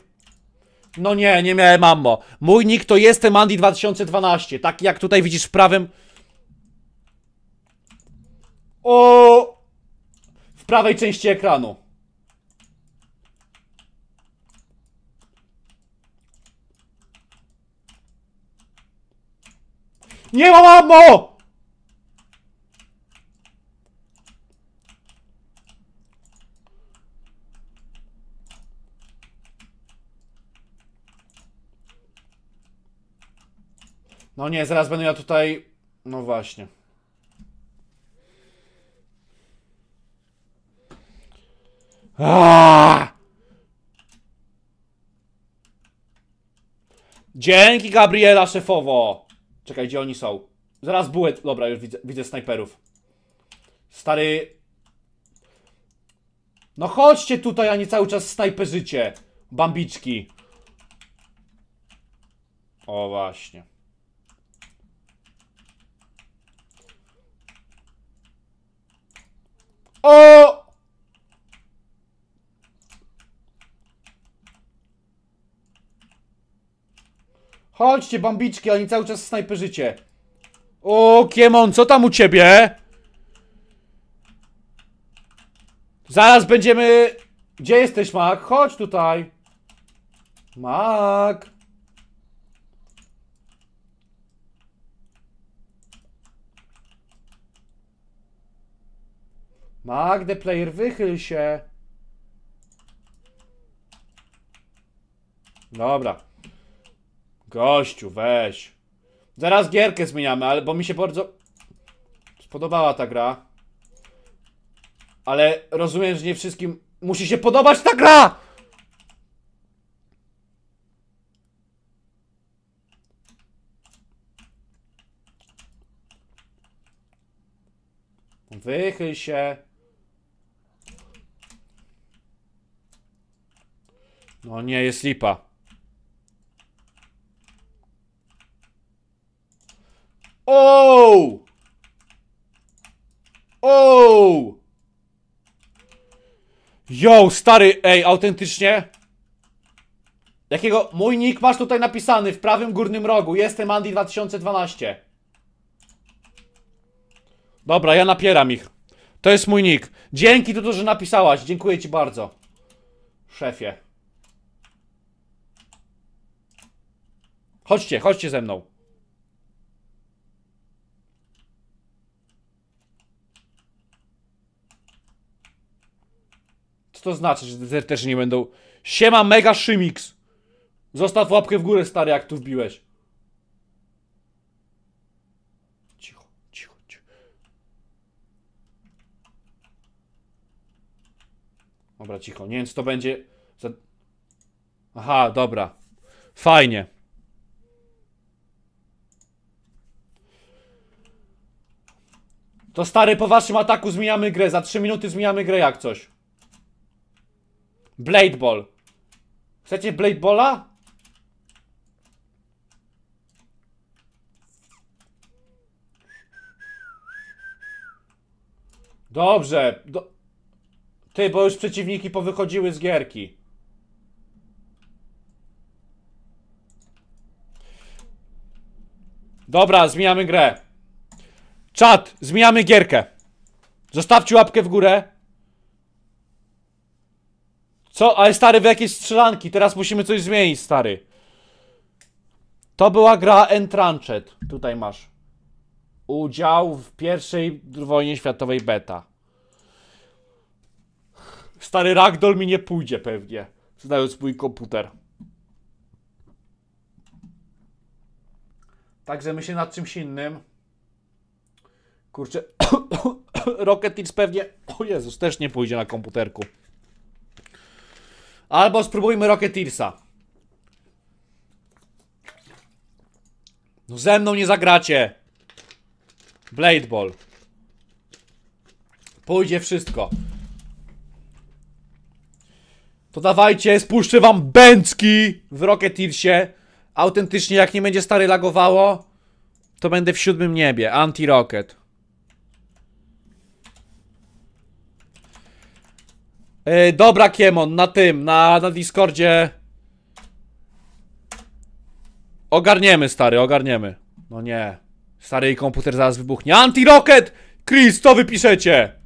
No nie, nie miałem ammo. Mój nick to jestem Andy 2012, tak jak tutaj widzisz w prawym... O! W prawej części ekranu. Nie ma mammo! No nie, zaraz będę ja tutaj... No właśnie. Aaaa! Ah! Dzięki Gabriela, szefowo! Czekaj, gdzie oni są? Zaraz bułet... Dobra, już widzę, widzę snajperów. Stary... No chodźcie tutaj, a nie cały czas snajperzycie. Bambiczki. O właśnie. O! Chodźcie, bambiczki, oni cały czas snajperzycie. O, Kiemon, co tam u ciebie? Zaraz będziemy... Gdzie jesteś, Mak? Chodź tutaj. Mak. Magde, player, wychyl się. Dobra. Gościu, weź. Zaraz gierkę zmieniamy, ale bo mi się bardzo spodobała ta gra. Ale rozumiem, że nie wszystkim musi się podobać ta gra! Wychyl się. No nie, jest lipa. O! O! Yo, stary, ej, autentycznie? Jakiego? Mój nick masz tutaj napisany w prawym górnym rogu. Jestem Andy 2012. Dobra, ja napieram ich. To jest mój nick. Dzięki to, że napisałaś. Dziękuję ci bardzo. Szefie. Chodźcie, chodźcie ze mną. Co to znaczy, że dezerterzy nie będą... Siema Mega Szymix! Zostaw łapkę w górę, stary, jak tu wbiłeś. Cicho, cicho, cicho. Dobra, cicho. Nie wiem, co to będzie... Za... Aha, dobra. Fajnie. To stary, po waszym ataku zmieniamy grę. Za 3 minuty zmieniamy grę jak coś. Blade Ball. Chcecie Blade Balla? Dobrze. Do... Ty, bo już przeciwniki powychodziły z gierki. Dobra, zmieniamy grę. Czat, zmieniamy gierkę. Zostawcie łapkę w górę. Co? Ale stary, w jakieś strzelanki. Teraz musimy coś zmienić, stary. To była gra Entranced. Tutaj masz. Udział w pierwszej wojnie światowej beta. Stary Ragdoll mi nie pójdzie pewnie, znając mój komputer. Także myślę nad czymś innym. Kurczę, <coughs> Rocket Teams pewnie... O Jezus, też nie pójdzie na komputerku. Albo spróbujmy Rocketeersa. No ze mną nie zagracie. Blade Ball. Pójdzie wszystko. To dawajcie, spuszczę wam bęcki w Rocketeersie. Autentycznie, jak nie będzie stary lagowało, to będę w siódmym niebie. Anti-Rocket. Yy, dobra, Kiemon, na tym, na, na Discordzie. Ogarniemy, stary, ogarniemy. No nie. Stary komputer zaraz wybuchnie. Anti-Rocket! Chris, to wypiszecie!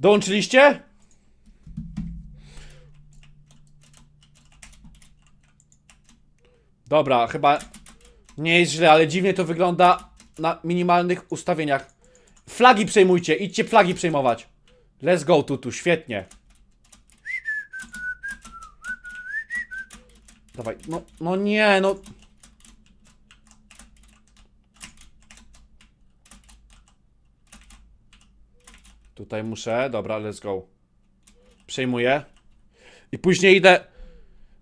Dołączyliście? Dobra, chyba nie jest źle, ale dziwnie to wygląda na minimalnych ustawieniach. Flagi przejmujcie, idźcie flagi przejmować. Let's go tutu, świetnie. Dawaj, no, no nie, no... Tutaj muszę, dobra, let's go. Przejmuję. I później idę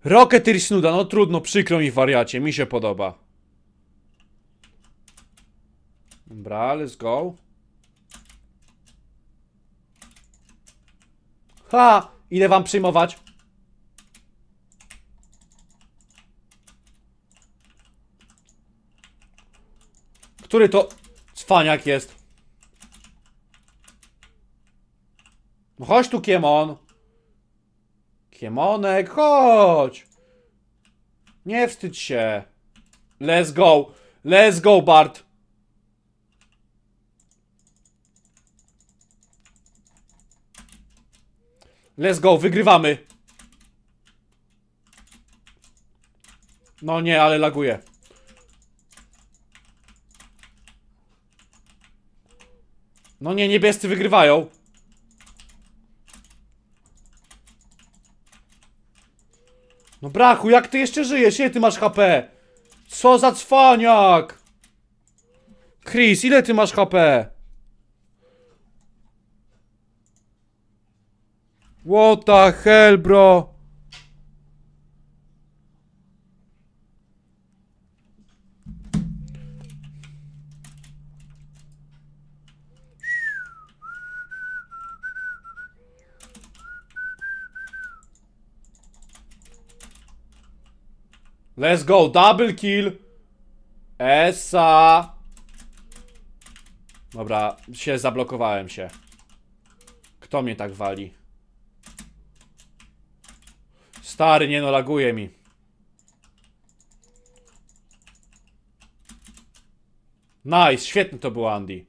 Rocketeer Snuda, no trudno, przykro mi wariacie, mi się podoba Dobra, let's go Ha! Idę wam przyjmować Który to cwaniak jest? No chodź tu, Kiemon Kiemonek, chodź! Nie wstydź się. Let's go. Let's go, Bart. Let's go, wygrywamy. No nie, ale laguje. No nie, niebiescy wygrywają. No brachu, jak ty jeszcze żyjesz? Ile ty masz HP? Co za cwaniak! Chris, ile ty masz HP? What the hell, bro? Let's go, double kill! Esa! Dobra, się zablokowałem się. Kto mnie tak wali? Stary, nie no, laguje mi. Nice, świetny to był Andy.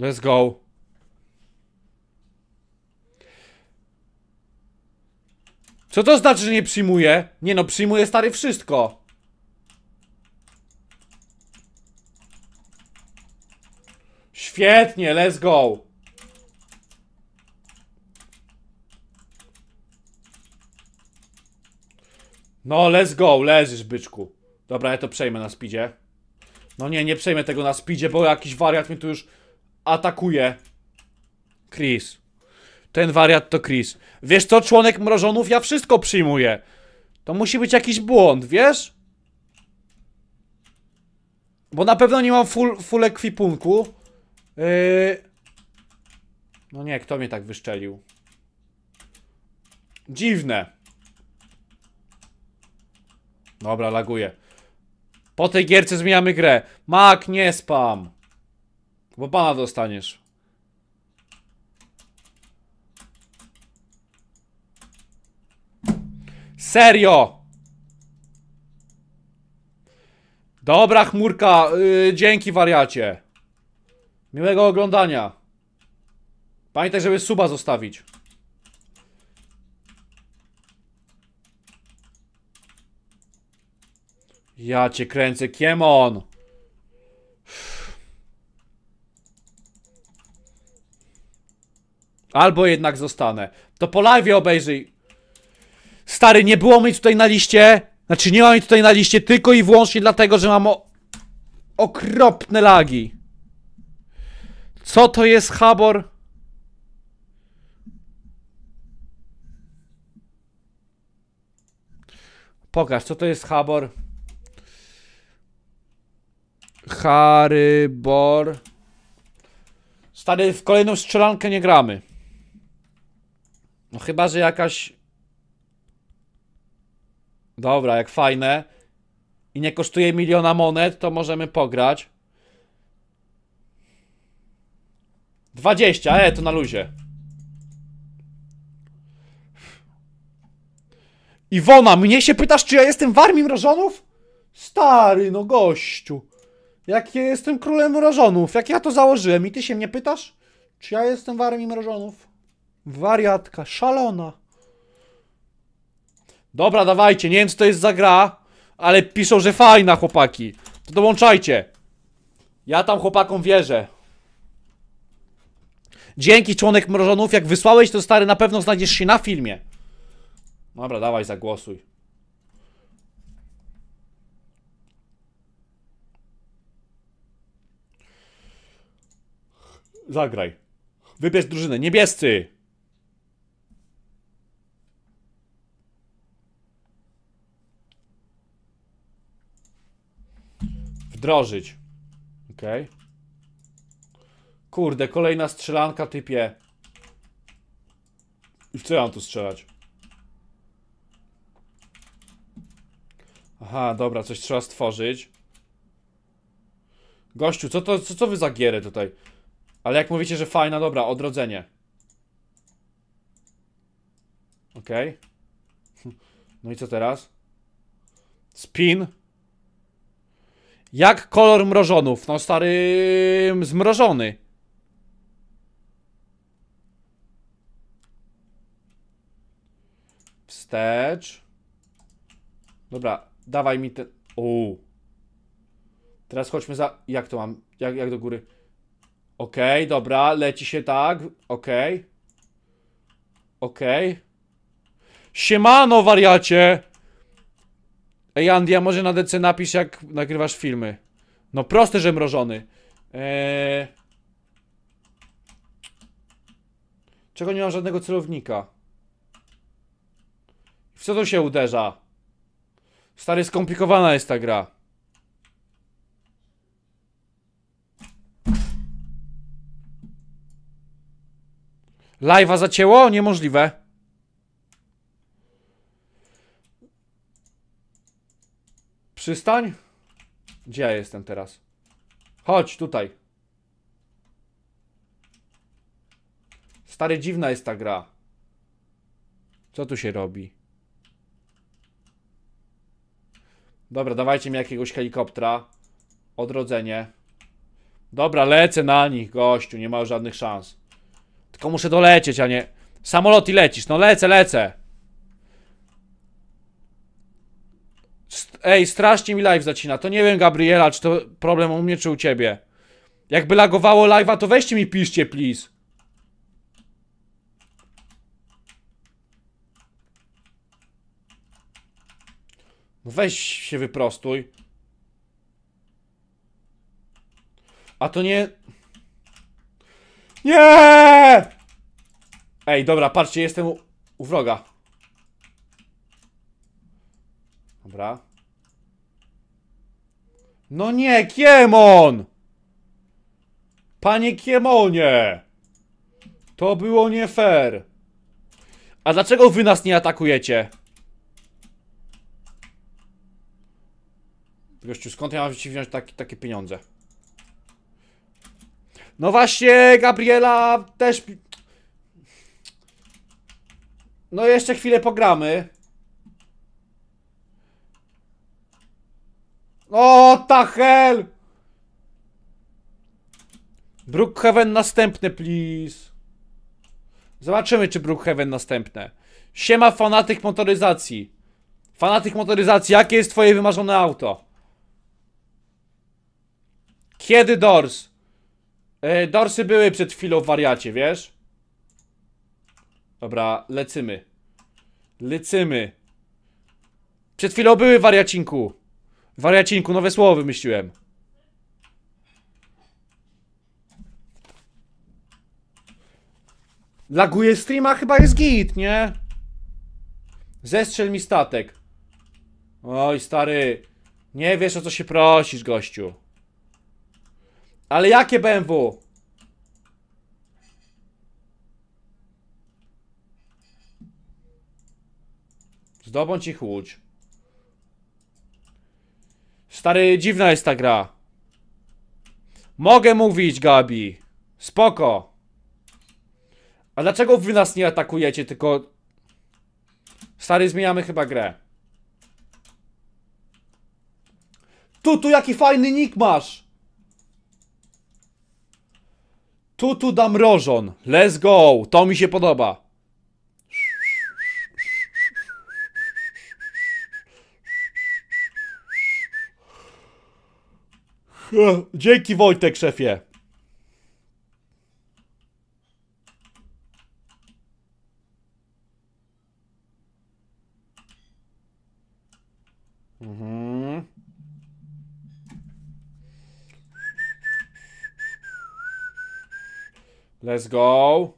Let's go. Co to znaczy, że nie przyjmuje? Nie no, przyjmuje stary wszystko. Świetnie, let's go. No, let's go, leżysz, byczku. Dobra, ja to przejmę na speedzie. No nie, nie przejmę tego na speedzie, bo jakiś wariat mi tu już atakuje Chris. Ten wariat to Chris. Wiesz co, członek mrożonów, ja wszystko przyjmuję. To musi być jakiś błąd, wiesz? Bo na pewno nie mam full, full ekwipunku. Yy... No nie, kto mnie tak wyszczelił? Dziwne. Dobra, laguje. Po tej gierce zmieniamy grę. Mak, nie spam bo bana dostaniesz. Serio! Dobra chmurka, yy, dzięki wariacie. Miłego oglądania. Pamiętaj, żeby suba zostawić. Ja cię kręcę, Kiemon! Albo jednak zostanę. To po live obejrzyj. Stary, nie było mi tutaj na liście. Znaczy, nie mam mi tutaj na liście tylko i wyłącznie dlatego, że mam o... okropne lagi. Co to jest habor? Pokaż, co to jest habor. Harybor. Stary, w kolejną strzelankę nie gramy. No chyba, że jakaś... Dobra, jak fajne. I nie kosztuje miliona monet, to możemy pograć. 20, e, to na luzie. Iwona, mnie się pytasz, czy ja jestem w armii mrożonów? Stary, no gościu. Jak ja jestem królem mrożonów, jak ja to założyłem i ty się mnie pytasz? Czy ja jestem w armii mrożonów? Wariatka, szalona. Dobra, dawajcie, nie wiem co to jest za gra, ale piszą, że fajna chłopaki. To dołączajcie. Ja tam chłopakom wierzę. Dzięki członek mrożonów, jak wysłałeś to stary, na pewno znajdziesz się na filmie. Dobra, dawaj, zagłosuj. Zagraj. Wybierz drużynę. Niebiescy! Drożyć. Okej. Okay. Kurde, kolejna strzelanka, typie. I w co ja mam tu strzelać? Aha, dobra, coś trzeba stworzyć. Gościu, co to, co, co wy za gierę tutaj? Ale jak mówicie, że fajna, dobra, odrodzenie. Okej. Okay. <laughs> No i co teraz? Spin. Jak kolor mrożonów? No stary... Mm, zmrożony. Wstecz. Dobra, dawaj mi ten... O. Teraz chodźmy za... Jak to mam? Jak, jak do góry? Okej, okay, dobra, leci się tak. Okej. Okay. Okej. Okay. Siemano, wariacie! Ej Andy, a może na DC napisz jak nagrywasz filmy? No proste, że mrożony. Eee... Czego nie mam żadnego celownika? W co to się uderza? Stary, skomplikowana jest ta gra. Live'a zacięło? Niemożliwe. Przystań? Gdzie ja jestem teraz? Chodź, tutaj. Stary, dziwna jest ta gra. Co tu się robi? Dobra, dawajcie mi jakiegoś helikoptera. Odrodzenie. Dobra, lecę na nich, gościu, nie ma żadnych szans. Tylko muszę dolecieć, a nie... Samolot i lecisz, no lecę, lecę. Ej, strasznie mi live zacina. To nie wiem, Gabriela, czy to problem u mnie, czy u ciebie. Jakby lagowało live'a, to weźcie mi piszcie, please. No weź się wyprostuj. A to nie... Nie! Ej, dobra, patrzcie, jestem u, u wroga. Dobra. No nie, Kiemon! Panie Kiemonie! To było nie fair. A dlaczego wy nas nie atakujecie? Gościu, skąd ja mam ci wziąć taki, takie pieniądze? No właśnie, Gabriela też... No jeszcze chwilę pogramy. O, ta hell! Brookhaven następne, please. Zobaczymy, czy Brookhaven następne. Siema, fanatyk motoryzacji. Fanatyk motoryzacji, jakie jest twoje wymarzone auto? Kiedy Dors? Yy, dorsy były przed chwilą w wariacie, wiesz? Dobra, lecymy. Lecymy. Przed chwilą były wariacinku. Wariacinku, nowe słowo wymyśliłem. Laguje streama? Chyba jest git, nie? Zestrzel mi statek. Oj, stary. Nie wiesz o co się prosisz, gościu. Ale jakie BMW? Zdobądź ich łódź. Stary, dziwna jest ta gra. Mogę mówić, Gabi. Spoko. A dlaczego wy nas nie atakujecie, tylko... Stary, zmieniamy chyba grę. Tutu, jaki fajny nick masz! Tutu Damrożon. Let's go! To mi się podoba. Dzięki Wojtek, szefie. Mhm. Let's go.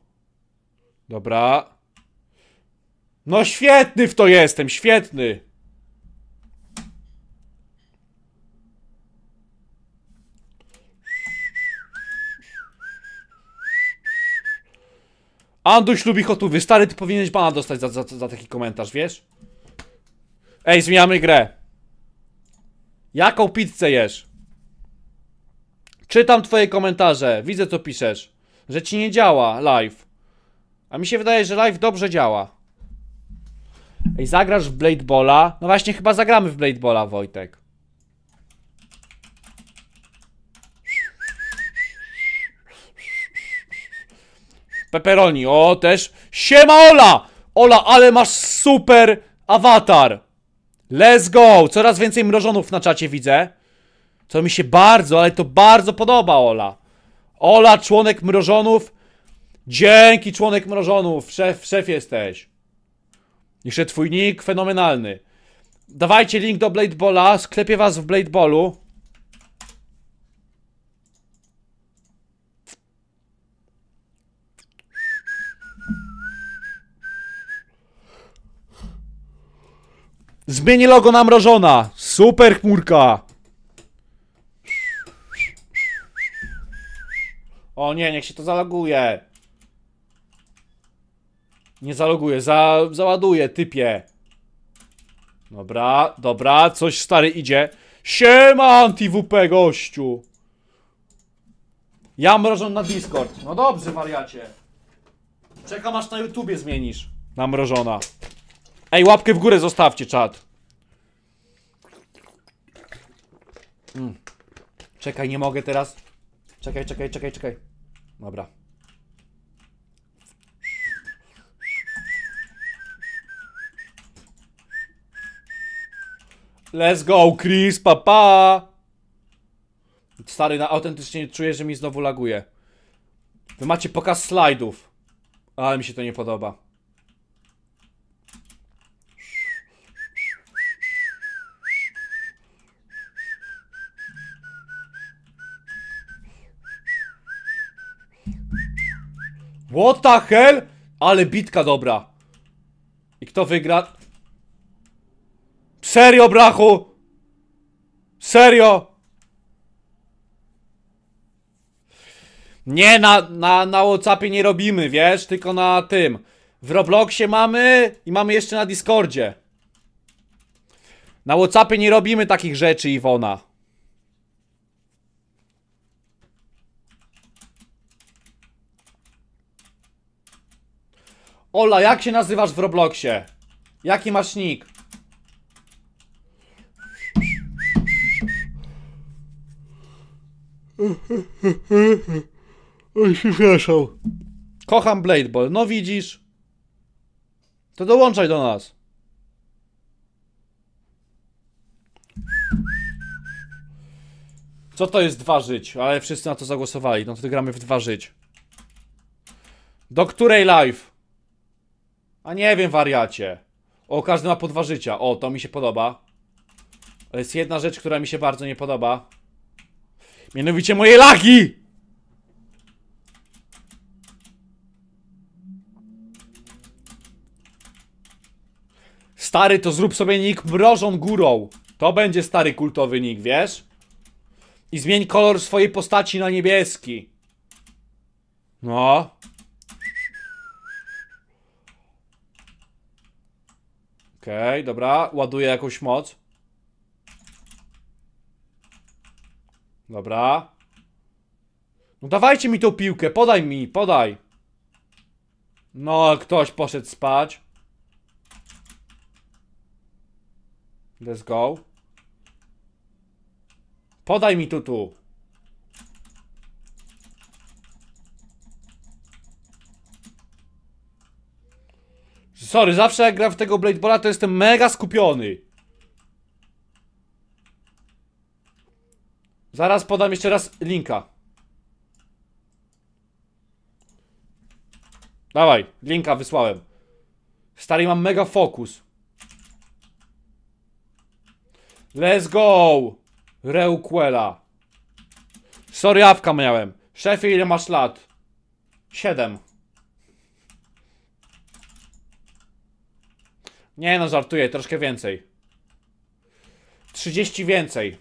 Dobra. No świetny w to jestem, świetny. Anduś lubi hotówy, stary, ty powinieneś dostać za, za, za taki komentarz, wiesz? Ej, zmieniamy grę. Jaką pizzę jesz? Czytam twoje komentarze, widzę co piszesz. Że ci nie działa live. A mi się wydaje, że live dobrze działa. Ej, zagrasz w Blade bola. No właśnie, chyba zagramy w Blade bola, Wojtek. Peperoni, o też. Siema Ola! Ola, ale masz super awatar. Let's go! Coraz więcej mrożonów na czacie widzę. Co mi się bardzo, ale to bardzo podoba, Ola. Ola, członek mrożonów. Dzięki, członek mrożonów. Szef, szef jesteś. Jeszcze twój nick fenomenalny. Dawajcie link do Blade Balla, sklepię was w Blade Ballu. Zmieni logo na mrożona. Super chmurka. O nie, niech się to zaloguje. Nie zaloguje, za, załaduje, typie. Dobra, dobra, coś stary idzie. Siema, anti-WP gościu. Ja mrożon na Discord. No dobrze, wariacie. Czekam aż na YouTubie zmienisz. Na mrożona. Ej, łapkę w górę zostawcie, czat. Mm. Czekaj, nie mogę teraz. Czekaj, czekaj, czekaj, czekaj. Dobra. Let's go, Chris, papa! Stary, na autentycznie czuję, że mi znowu laguje. Wy macie pokaz slajdów. Ale mi się to nie podoba. What the hell? Ale bitka dobra. I kto wygra? Serio, brachu? Serio? Nie, na, na, na Whatsappie nie robimy, wiesz? Tylko na tym. W Robloxie mamy i mamy jeszcze na Discordzie. Na Whatsappie nie robimy takich rzeczy, Iwona. Ola, jak się nazywasz w Robloxie? Jaki masz nick? Oj, się wieszał. Kocham Bladeball. No widzisz? To dołączaj do nas. Co to jest dwa żyć? Ale wszyscy na to zagłosowali. No to gramy w dwa żyć. Do której live? A nie wiem, wariacie. O, każdy ma po dwa życia. O, to mi się podoba. To jest jedna rzecz, która mi się bardzo nie podoba. Mianowicie moje lagi! Stary, to zrób sobie nick mrożą górą. To będzie stary kultowy nick, wiesz? I zmień kolor swojej postaci na niebieski. No. Okej, okay, dobra, ładuję jakąś moc. Dobra. No dawajcie mi tą piłkę, podaj mi, podaj. No, ktoś poszedł spać. Let's go. Podaj mi tu, tu. Sorry, zawsze jak gram w tego Blade Balla, to jestem mega skupiony. Zaraz podam jeszcze raz linka. Dawaj, linka wysłałem. Stary, mam mega fokus. Let's go! Reuquela. Sorry, awka miałem. Szefie, ile masz lat? Siedem. Nie no, żartuję, troszkę więcej. 30 więcej.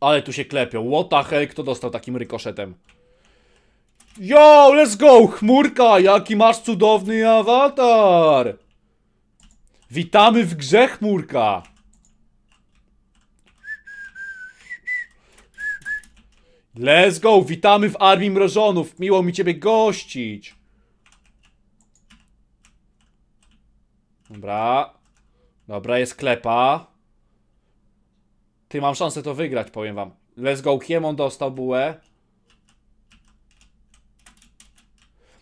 Ale tu się klepią. What the hell, kto dostał takim rykoszetem? Yo, let's go! Chmurka, jaki masz cudowny awatar! Witamy w grze, chmurka! Let's go! Witamy w Armii Mrożonów! Miło mi Ciebie gościć! Dobra. Dobra, jest klepa. Ty, mam szansę to wygrać, powiem wam. Let's go, Kiemon dostał bułę.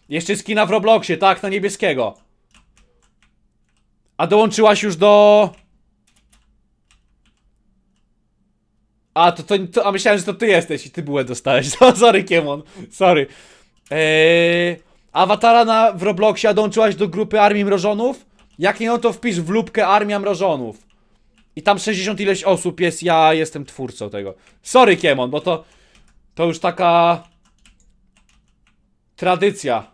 Jeszcze skina w Robloxie, tak, na niebieskiego. A dołączyłaś już do... A, to, to, to, a myślałem, że to ty jesteś i ty bułę dostałeś. <laughs> No, sorry, Kiemon, sorry. Eee, awatara na, w Robloxie, a dołączyłaś do grupy Armii Mrożonów? Jak nie, no to wpisz w lubkę Armia Mrożonów. I tam 60 ileś osób jest, ja jestem twórcą tego. Sorry, Kiemon, bo to... To już taka... Tradycja.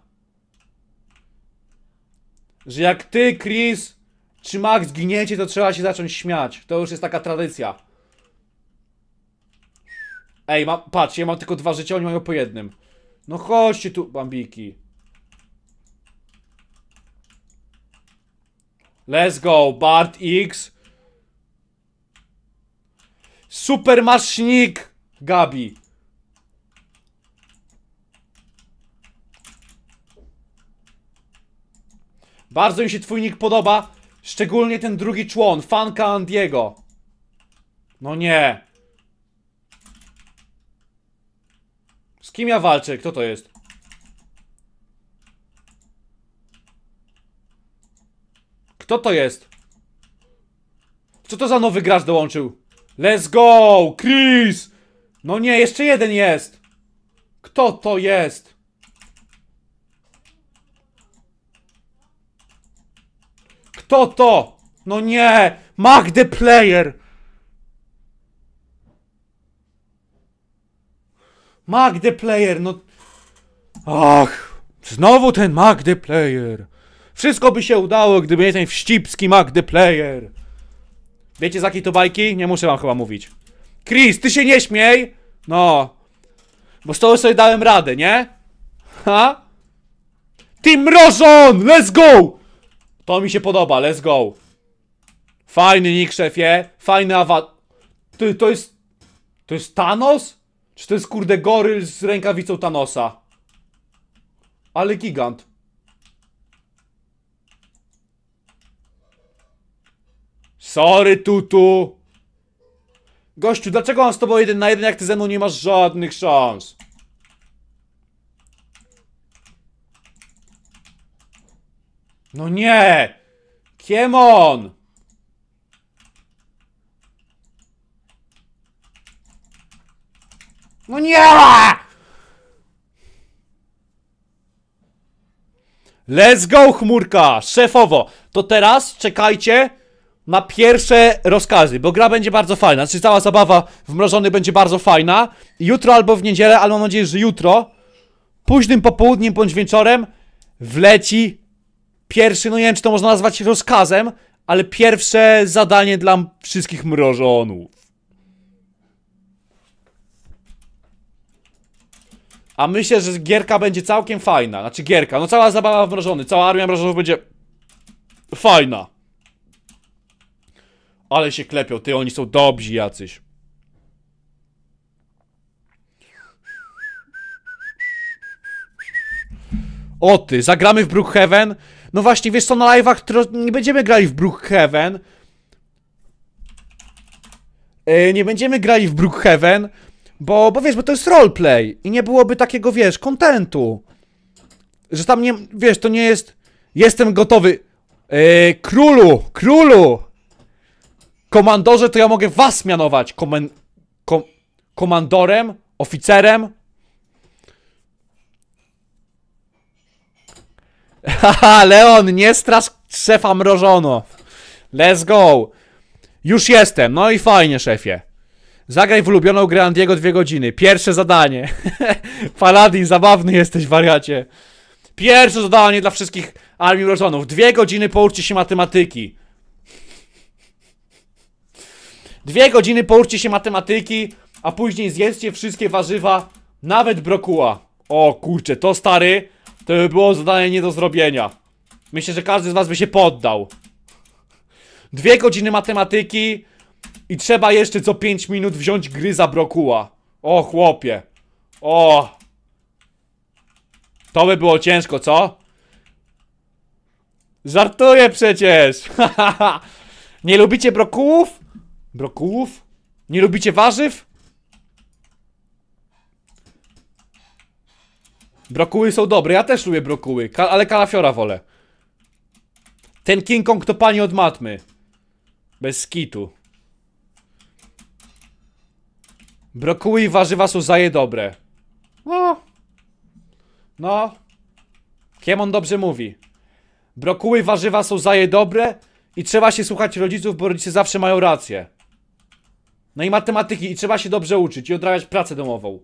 Że jak ty, Chris, czy Max zginiecie, to trzeba się zacząć śmiać. To już jest taka tradycja. Ej, mam, patrz, ja mam tylko dwa życia, oni mają po jednym. No chodźcie tu, bambiki. Let's go, Bart X. Super masznik, Gabi. Bardzo mi się twój nick podoba, szczególnie ten drugi człon, fanka Andiego. No nie. Z kim ja walczę? Kto to jest? Kto to jest? Co to za nowy gracz dołączył? Let's go! Chris! No nie, jeszcze jeden jest! Kto to jest? Kto to? No nie! Mag the player! Mag the player, no... Ach! Znowu ten Mag the player! Wszystko by się udało, gdyby nie ten wścibski The Player. Wiecie z jakiej to bajki? Nie muszę wam chyba mówić. Chris, ty się nie śmiej! No. Bo z tobą sobie dałem radę, nie? Ha? Team Mrożon! Let's go! To mi się podoba, let's go. Fajny nick, szefie. Fajny awat... Ty, to jest... To jest Thanos? Czy to jest kurde goryl z rękawicą Thanosa? Ale gigant. Sorry, tutu. Gościu, dlaczego mam z tobą jeden na jeden, jak ty ze mną nie masz żadnych szans? No nie! Kiemon! No nie! Let's go, chmurka! Szefowo! To teraz czekajcie na pierwsze rozkazy, bo gra będzie bardzo fajna, znaczy cała zabawa w Mrożony będzie bardzo fajna. Jutro albo w niedzielę, ale mam nadzieję, że jutro, późnym popołudniem bądź wieczorem, wleci pierwszy, no nie wiem czy to można nazwać rozkazem, ale pierwsze zadanie dla wszystkich Mrożonów. A myślę, że gierka będzie całkiem fajna, znaczy gierka, no cała zabawa w Mrożony, cała armia Mrożonów będzie fajna. Ale się klepią, ty, oni są dobrzy jacyś. O ty, zagramy w Brookhaven? No właśnie, wiesz co, na live'ach nie będziemy grali w Brookhaven. E, nie będziemy grali w Brookhaven, bo, bo wiesz, bo to jest roleplay i nie byłoby takiego, wiesz, kontentu. Że tam nie, wiesz, to nie jest... Jestem gotowy. Yy, królu, królu! Komandorze, to ja mogę was mianować komen kom komandorem, oficerem. Haha, <laughs> Leon, nie strasz szefa mrożono. Let's go. Już jestem, no i fajnie, szefie. Zagraj w ulubioną grę Andiego dwie godziny. Pierwsze zadanie. <laughs> Paladin, zabawny jesteś, wariacie. Pierwsze zadanie dla wszystkich armii mrożonów. Dwie godziny pouczcie się matematyki. Dwie godziny pouczcie się matematyki, a później zjedzcie wszystkie warzywa, nawet brokuła. O kurczę, to stary, to by było zadanie nie do zrobienia. Myślę, że każdy z was by się poddał. Dwie godziny matematyki i trzeba jeszcze co 5 minut wziąć gry za brokuła. O chłopie. O. To by było ciężko, co? Żartuję przecież. <laughs> Nie lubicie brokułów? Brokułów? Nie lubicie warzyw? Brokuły są dobre, ja też lubię brokuły, Ka ale kalafiora wolę. Ten King Kong to pani od matmy. Bez kitu. Brokuły i warzywa są zaje dobre. No. No. Kiemon dobrze mówi. Brokuły i warzywa są zaje dobre i trzeba się słuchać rodziców, bo rodzice zawsze mają rację. No i matematyki, i trzeba się dobrze uczyć i odrabiać pracę domową.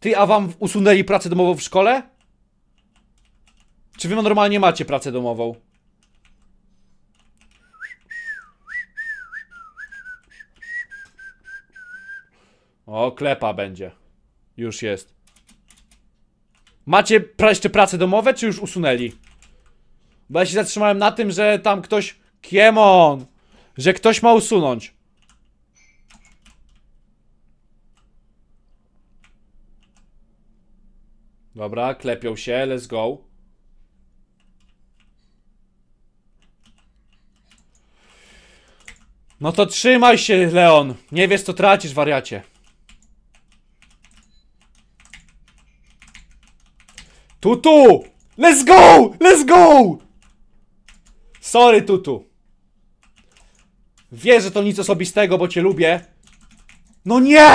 Ty, a wam usunęli pracę domową w szkole? Czy wy normalnie macie pracę domową? O, klepa będzie. Już jest. Macie pra jeszcze prace domowe, czy już usunęli? Bo ja się zatrzymałem na tym, że tam ktoś... Kiemon! Że ktoś ma usunąć. Dobra, klepią się, let's go. No to trzymaj się, Leon. Nie wiesz, co tracisz, wariacie. Tutu! Let's go! Let's go! Sorry, Tutu. Wiesz, że to nic osobistego, bo cię lubię. No nie!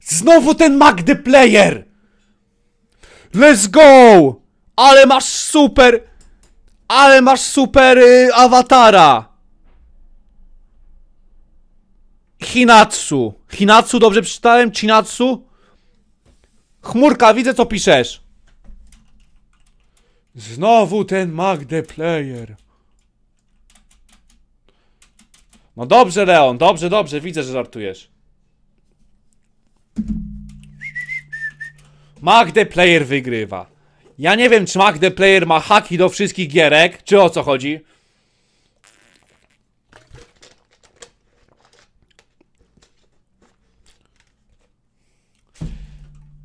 Znowu ten Magdy Player! Let's go! Ale masz super... Ale masz super y, awatara! Hinatsu. Hinatsu, dobrze przeczytałem? Chinatsu? Chmurka, widzę co piszesz. Znowu ten Magde Player. No dobrze, Leon, dobrze, dobrze, widzę, że żartujesz. Magde Player wygrywa. Ja nie wiem, czy Magde Player ma haki do wszystkich gierek, czy o co chodzi.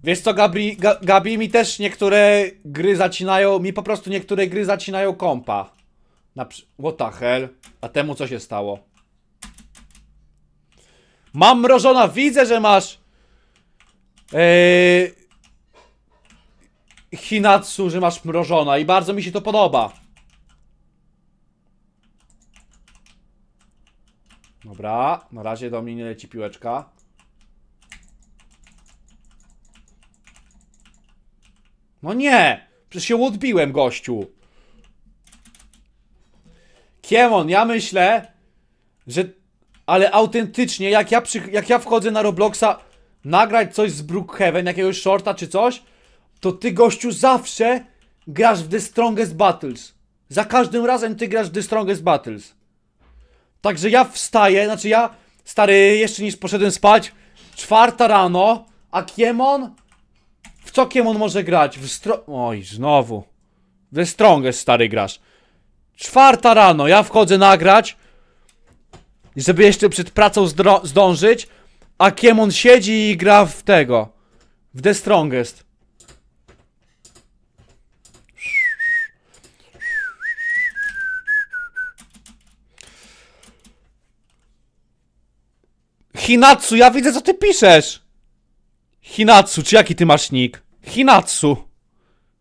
Wiesz co, Gabi, Gabi, mi też niektóre gry zacinają, mi po prostu niektóre gry zacinają kompa. Na przy... What the hell? A temu co się stało? Mam mrożona, widzę, że masz... Eee, Hinatsu, że masz mrożona i bardzo mi się to podoba. Dobra, na razie do mnie nie leci piłeczka. No nie! Przecież się odbiłem, gościu. Kiemon, ja myślę, że... Ale autentycznie, jak ja, przy... jak ja wchodzę na Robloxa nagrać coś z Brookhaven, jakiegoś shorta czy coś, to ty gościu zawsze grasz w The Strongest Battles. Za każdym razem ty grasz w The Strongest Battles. Także ja wstaję, znaczy ja, stary, jeszcze niż poszedłem spać, czwarta rano, a Kiemon? W co Kiemon może grać? W stro... Oj, znowu. The Strongest, stary, grasz. Czwarta rano, ja wchodzę nagrać, żeby jeszcze przed pracą zdążyć, a Kiemon siedzi i gra w tego, w The Strongest. Hinatsu, ja widzę co ty piszesz! Hinatsu, czy jaki ty masz nick? Hinatsu!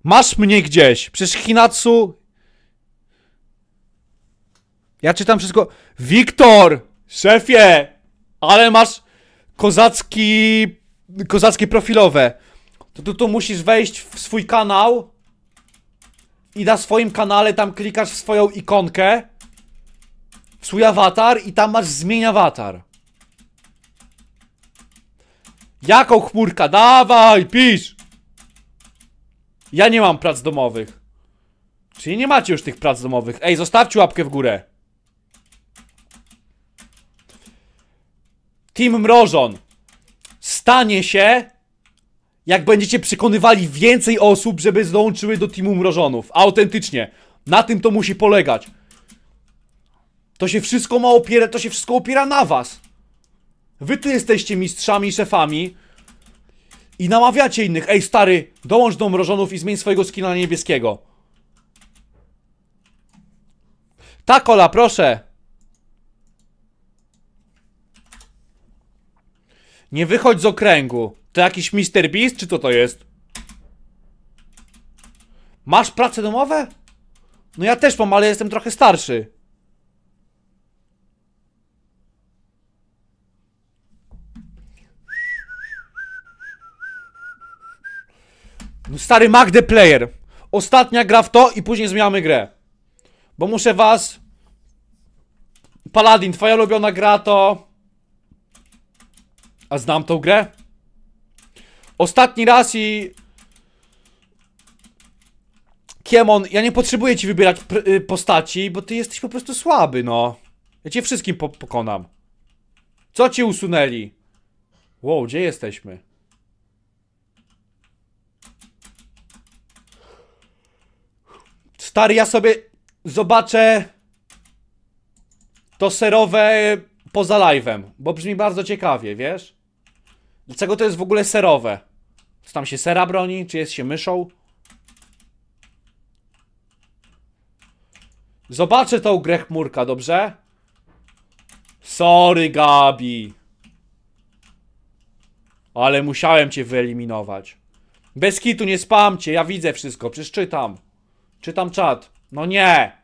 Masz mnie gdzieś! Przecież Hinatsu... Ja czytam wszystko... Wiktor! Szefie! Ale masz kozacki... kozackie profilowe. To tu, tu musisz wejść w swój kanał i na swoim kanale tam klikasz w swoją ikonkę w swój awatar i tam masz zmień awatar. Jaką chmurka? Dawaj, pisz! Ja nie mam prac domowych. Czyli nie macie już tych prac domowych. Ej, zostawcie łapkę w górę. Team Mrożon stanie się, jak będziecie przekonywali więcej osób, żeby dołączyły do Teamu Mrożonów. Autentycznie. Na tym to musi polegać. To się wszystko ma opierać, to się wszystko opiera na was. Wy ty jesteście mistrzami, szefami. I namawiacie innych. Ej, stary, dołącz do mrożonów i zmień swojego skina na niebieskiego. Ta kola, proszę. Nie wychodź z okręgu. To jakiś Mr. Beast, czy to to jest? Masz prace domowe? No ja też mam, ale jestem trochę starszy. Stary Magde Player. Ostatnia gra w to i później zmieniamy grę. Bo muszę was... Paladin, twoja ulubiona gra to... A znam tą grę? Ostatni raz i... Kiemon, ja nie potrzebuję ci wybierać y, postaci, bo ty jesteś po prostu słaby, no. Ja cię wszystkim po pokonam. Co ci usunęli? Wow, gdzie jesteśmy? Stary, ja sobie zobaczę to serowe poza live'em, bo brzmi bardzo ciekawie, wiesz? Dlaczego to jest w ogóle serowe? Czy tam się sera broni? Czy jest się myszą? Zobaczę tą grę chmurka, dobrze? Sorry, Gabi. Ale musiałem cię wyeliminować. Bez kitu nie spam cię, ja widzę wszystko, przeczytam. Czytam czat. No nie!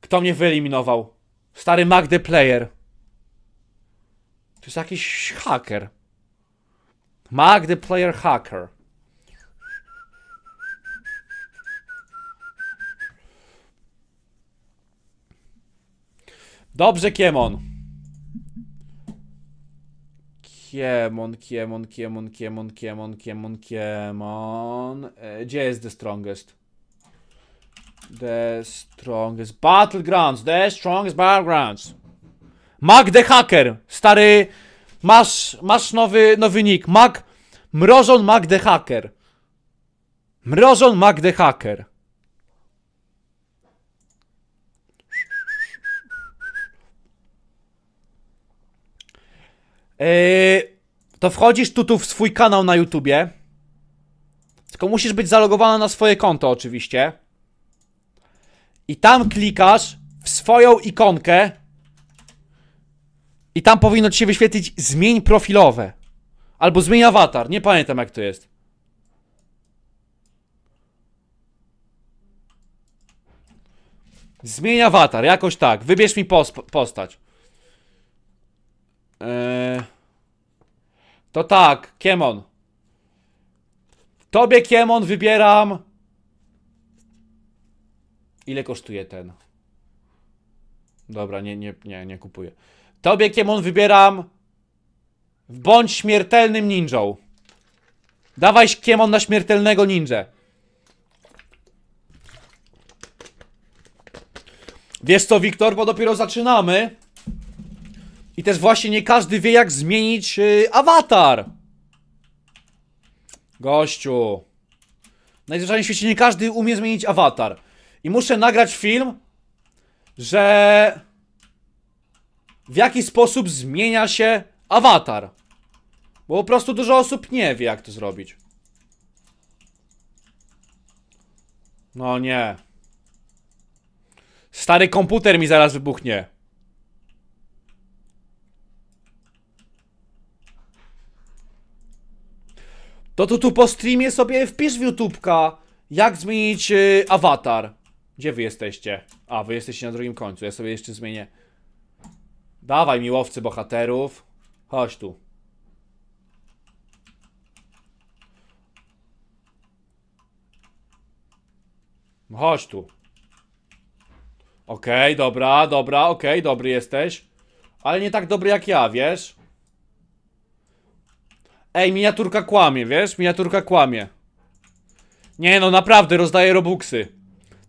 Kto mnie wyeliminował? Stary Magdy Player. To jest jakiś hacker. Magdy Player Hacker. Dobrze, Kiemon. Kiemon, Kiemon, Kiemon, Kiemon, Kiemon, Kiemon, Kiemon. E, gdzie jest The Strongest? The strongest battlegrounds, the strongest battlegrounds. Mac the Hacker, stary, masz, masz nowy, nowy nick, Mac, Mrozon Mac the Hacker. Mrozon Mac the Hacker. E, to wchodzisz tu, tu w swój kanał na YouTubie. Tylko musisz być zalogowany na swoje konto oczywiście i tam klikasz w swoją ikonkę i tam powinno ci się wyświetlić zmień profilowe. Albo zmień awatar, nie pamiętam jak to jest. Zmień awatar, jakoś tak. Wybierz mi postać. Eee... To tak, Kiemon. Tobie, Kiemon, wybieram Ile kosztuje ten? Dobra, nie, nie, nie, nie kupuję. Tobie, Kiemon, wybieram... Bądź śmiertelnym ninżą. Dawaj, Kiemon, na śmiertelnego ninja. Wiesz co, Wiktor, bo dopiero zaczynamy. I też właśnie nie każdy wie, jak zmienić yy, awatar. Gościu. Najzwyczajniej w świecie nie każdy umie zmienić awatar. I muszę nagrać film, że w jaki sposób zmienia się awatar. Bo po prostu dużo osób nie wie, jak to zrobić. No nie. Stary komputer mi zaraz wybuchnie. To tu, tu po streamie sobie wpisz w YouTubka, jak zmienić yy, awatar. Gdzie wy jesteście? A, wy jesteście na drugim końcu. Ja sobie jeszcze zmienię. Dawaj, miłowcy bohaterów. Chodź tu. No chodź tu. Okej, okay, dobra, dobra, okej, okay, dobry jesteś. Ale nie tak dobry jak ja, wiesz? Ej, miniaturka kłamie, wiesz? Miniaturka kłamie. Nie no, naprawdę, rozdaję robuxy.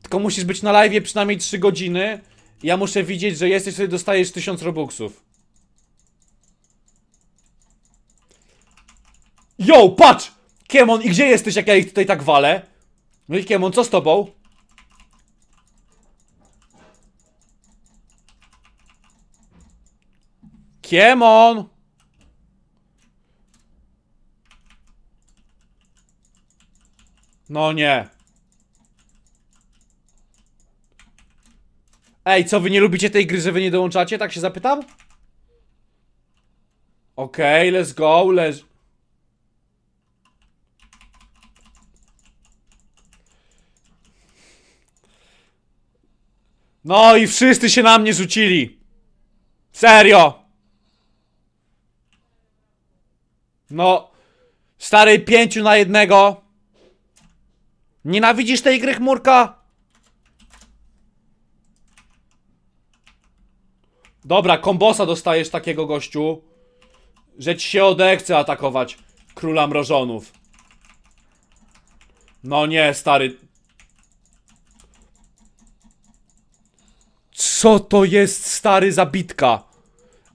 Tylko musisz być na live przynajmniej 3 godziny. Ja muszę widzieć, że jesteś, wtedy dostajesz 1000 robuxów. Yo, patrz! Kiemon, i gdzie jesteś, jak ja ich tutaj tak walę? No i Kiemon, co z tobą? Kiemon! No nie. Ej, co, wy nie lubicie tej gry, że wy nie dołączacie? Tak się zapytam? Okej, okay, let's go, let's... No i wszyscy się na mnie rzucili. Serio. No. Stary pięciu na jednego. Nienawidzisz tej gry chmurka? Dobra, kombosa dostajesz takiego gościu, że ci się odechce atakować króla mrożonów. No nie, stary. Co to jest, stary, zabitka?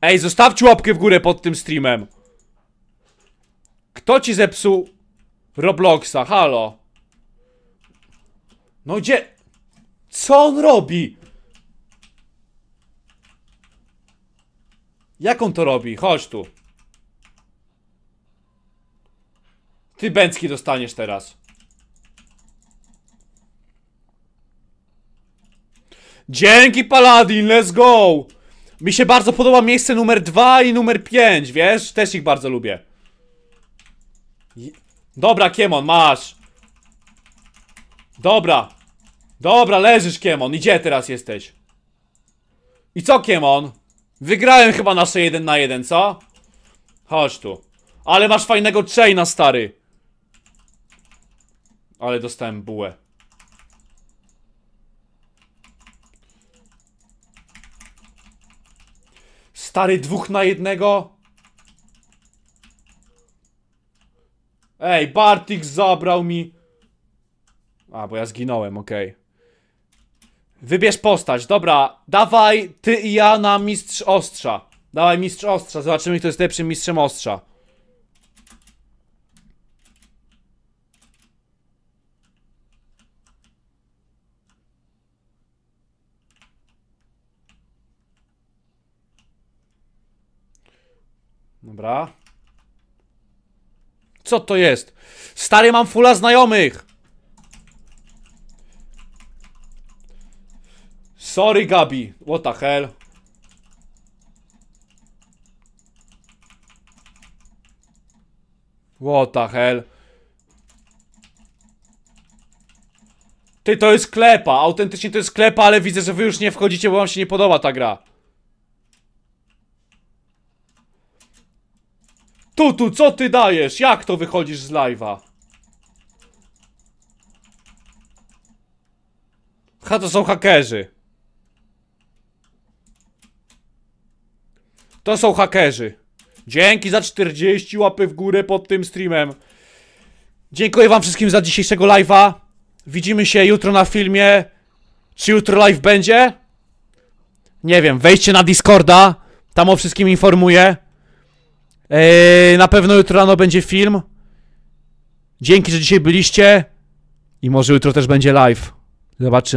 Ej, zostawcie łapkę w górę pod tym streamem. Kto ci zepsuł Robloxa? Halo. No gdzie? Co on robi? Jak on to robi? Chodź tu. Ty Bęcki dostaniesz teraz. Dzięki Paladin, let's go! Mi się bardzo podoba miejsce numer 2 i numer 5, wiesz? Też ich bardzo lubię. Dobra, Kiemon, masz. Dobra. Dobra, leżysz, Kiemon. Idzie teraz jesteś? I co, Kiemon? Wygrałem chyba nasze jeden na jeden, co? Chodź tu. Ale masz fajnego chaina, stary. Ale dostałem bułę. Stary, dwóch na jednego? Ej, Bartik zabrał mi... A, bo ja zginąłem, okej. Okay. Wybierz postać, dobra. Dawaj, ty i ja na mistrz ostrza. Dawaj mistrz ostrza, zobaczymy kto jest lepszym mistrzem ostrza. Dobra. Co to jest? Stary, mam fula znajomych! Sorry, Gabi. What the hell? What the hell? Ty, to jest klepa. Autentycznie to jest klepa, ale widzę, że wy już nie wchodzicie, bo wam się nie podoba ta gra. Tutu, co ty dajesz? Jak to wychodzisz z live'a? Ha, to są hakerzy. To są hakerzy. Dzięki za 40 łapy w górę pod tym streamem. Dziękuję wam wszystkim za dzisiejszego live'a. Widzimy się jutro na filmie. Czy jutro live będzie? Nie wiem, wejdźcie na Discorda. Tam o wszystkim informuję. Eee, na pewno jutro rano będzie film. Dzięki, że dzisiaj byliście. I może jutro też będzie live. Zobaczymy.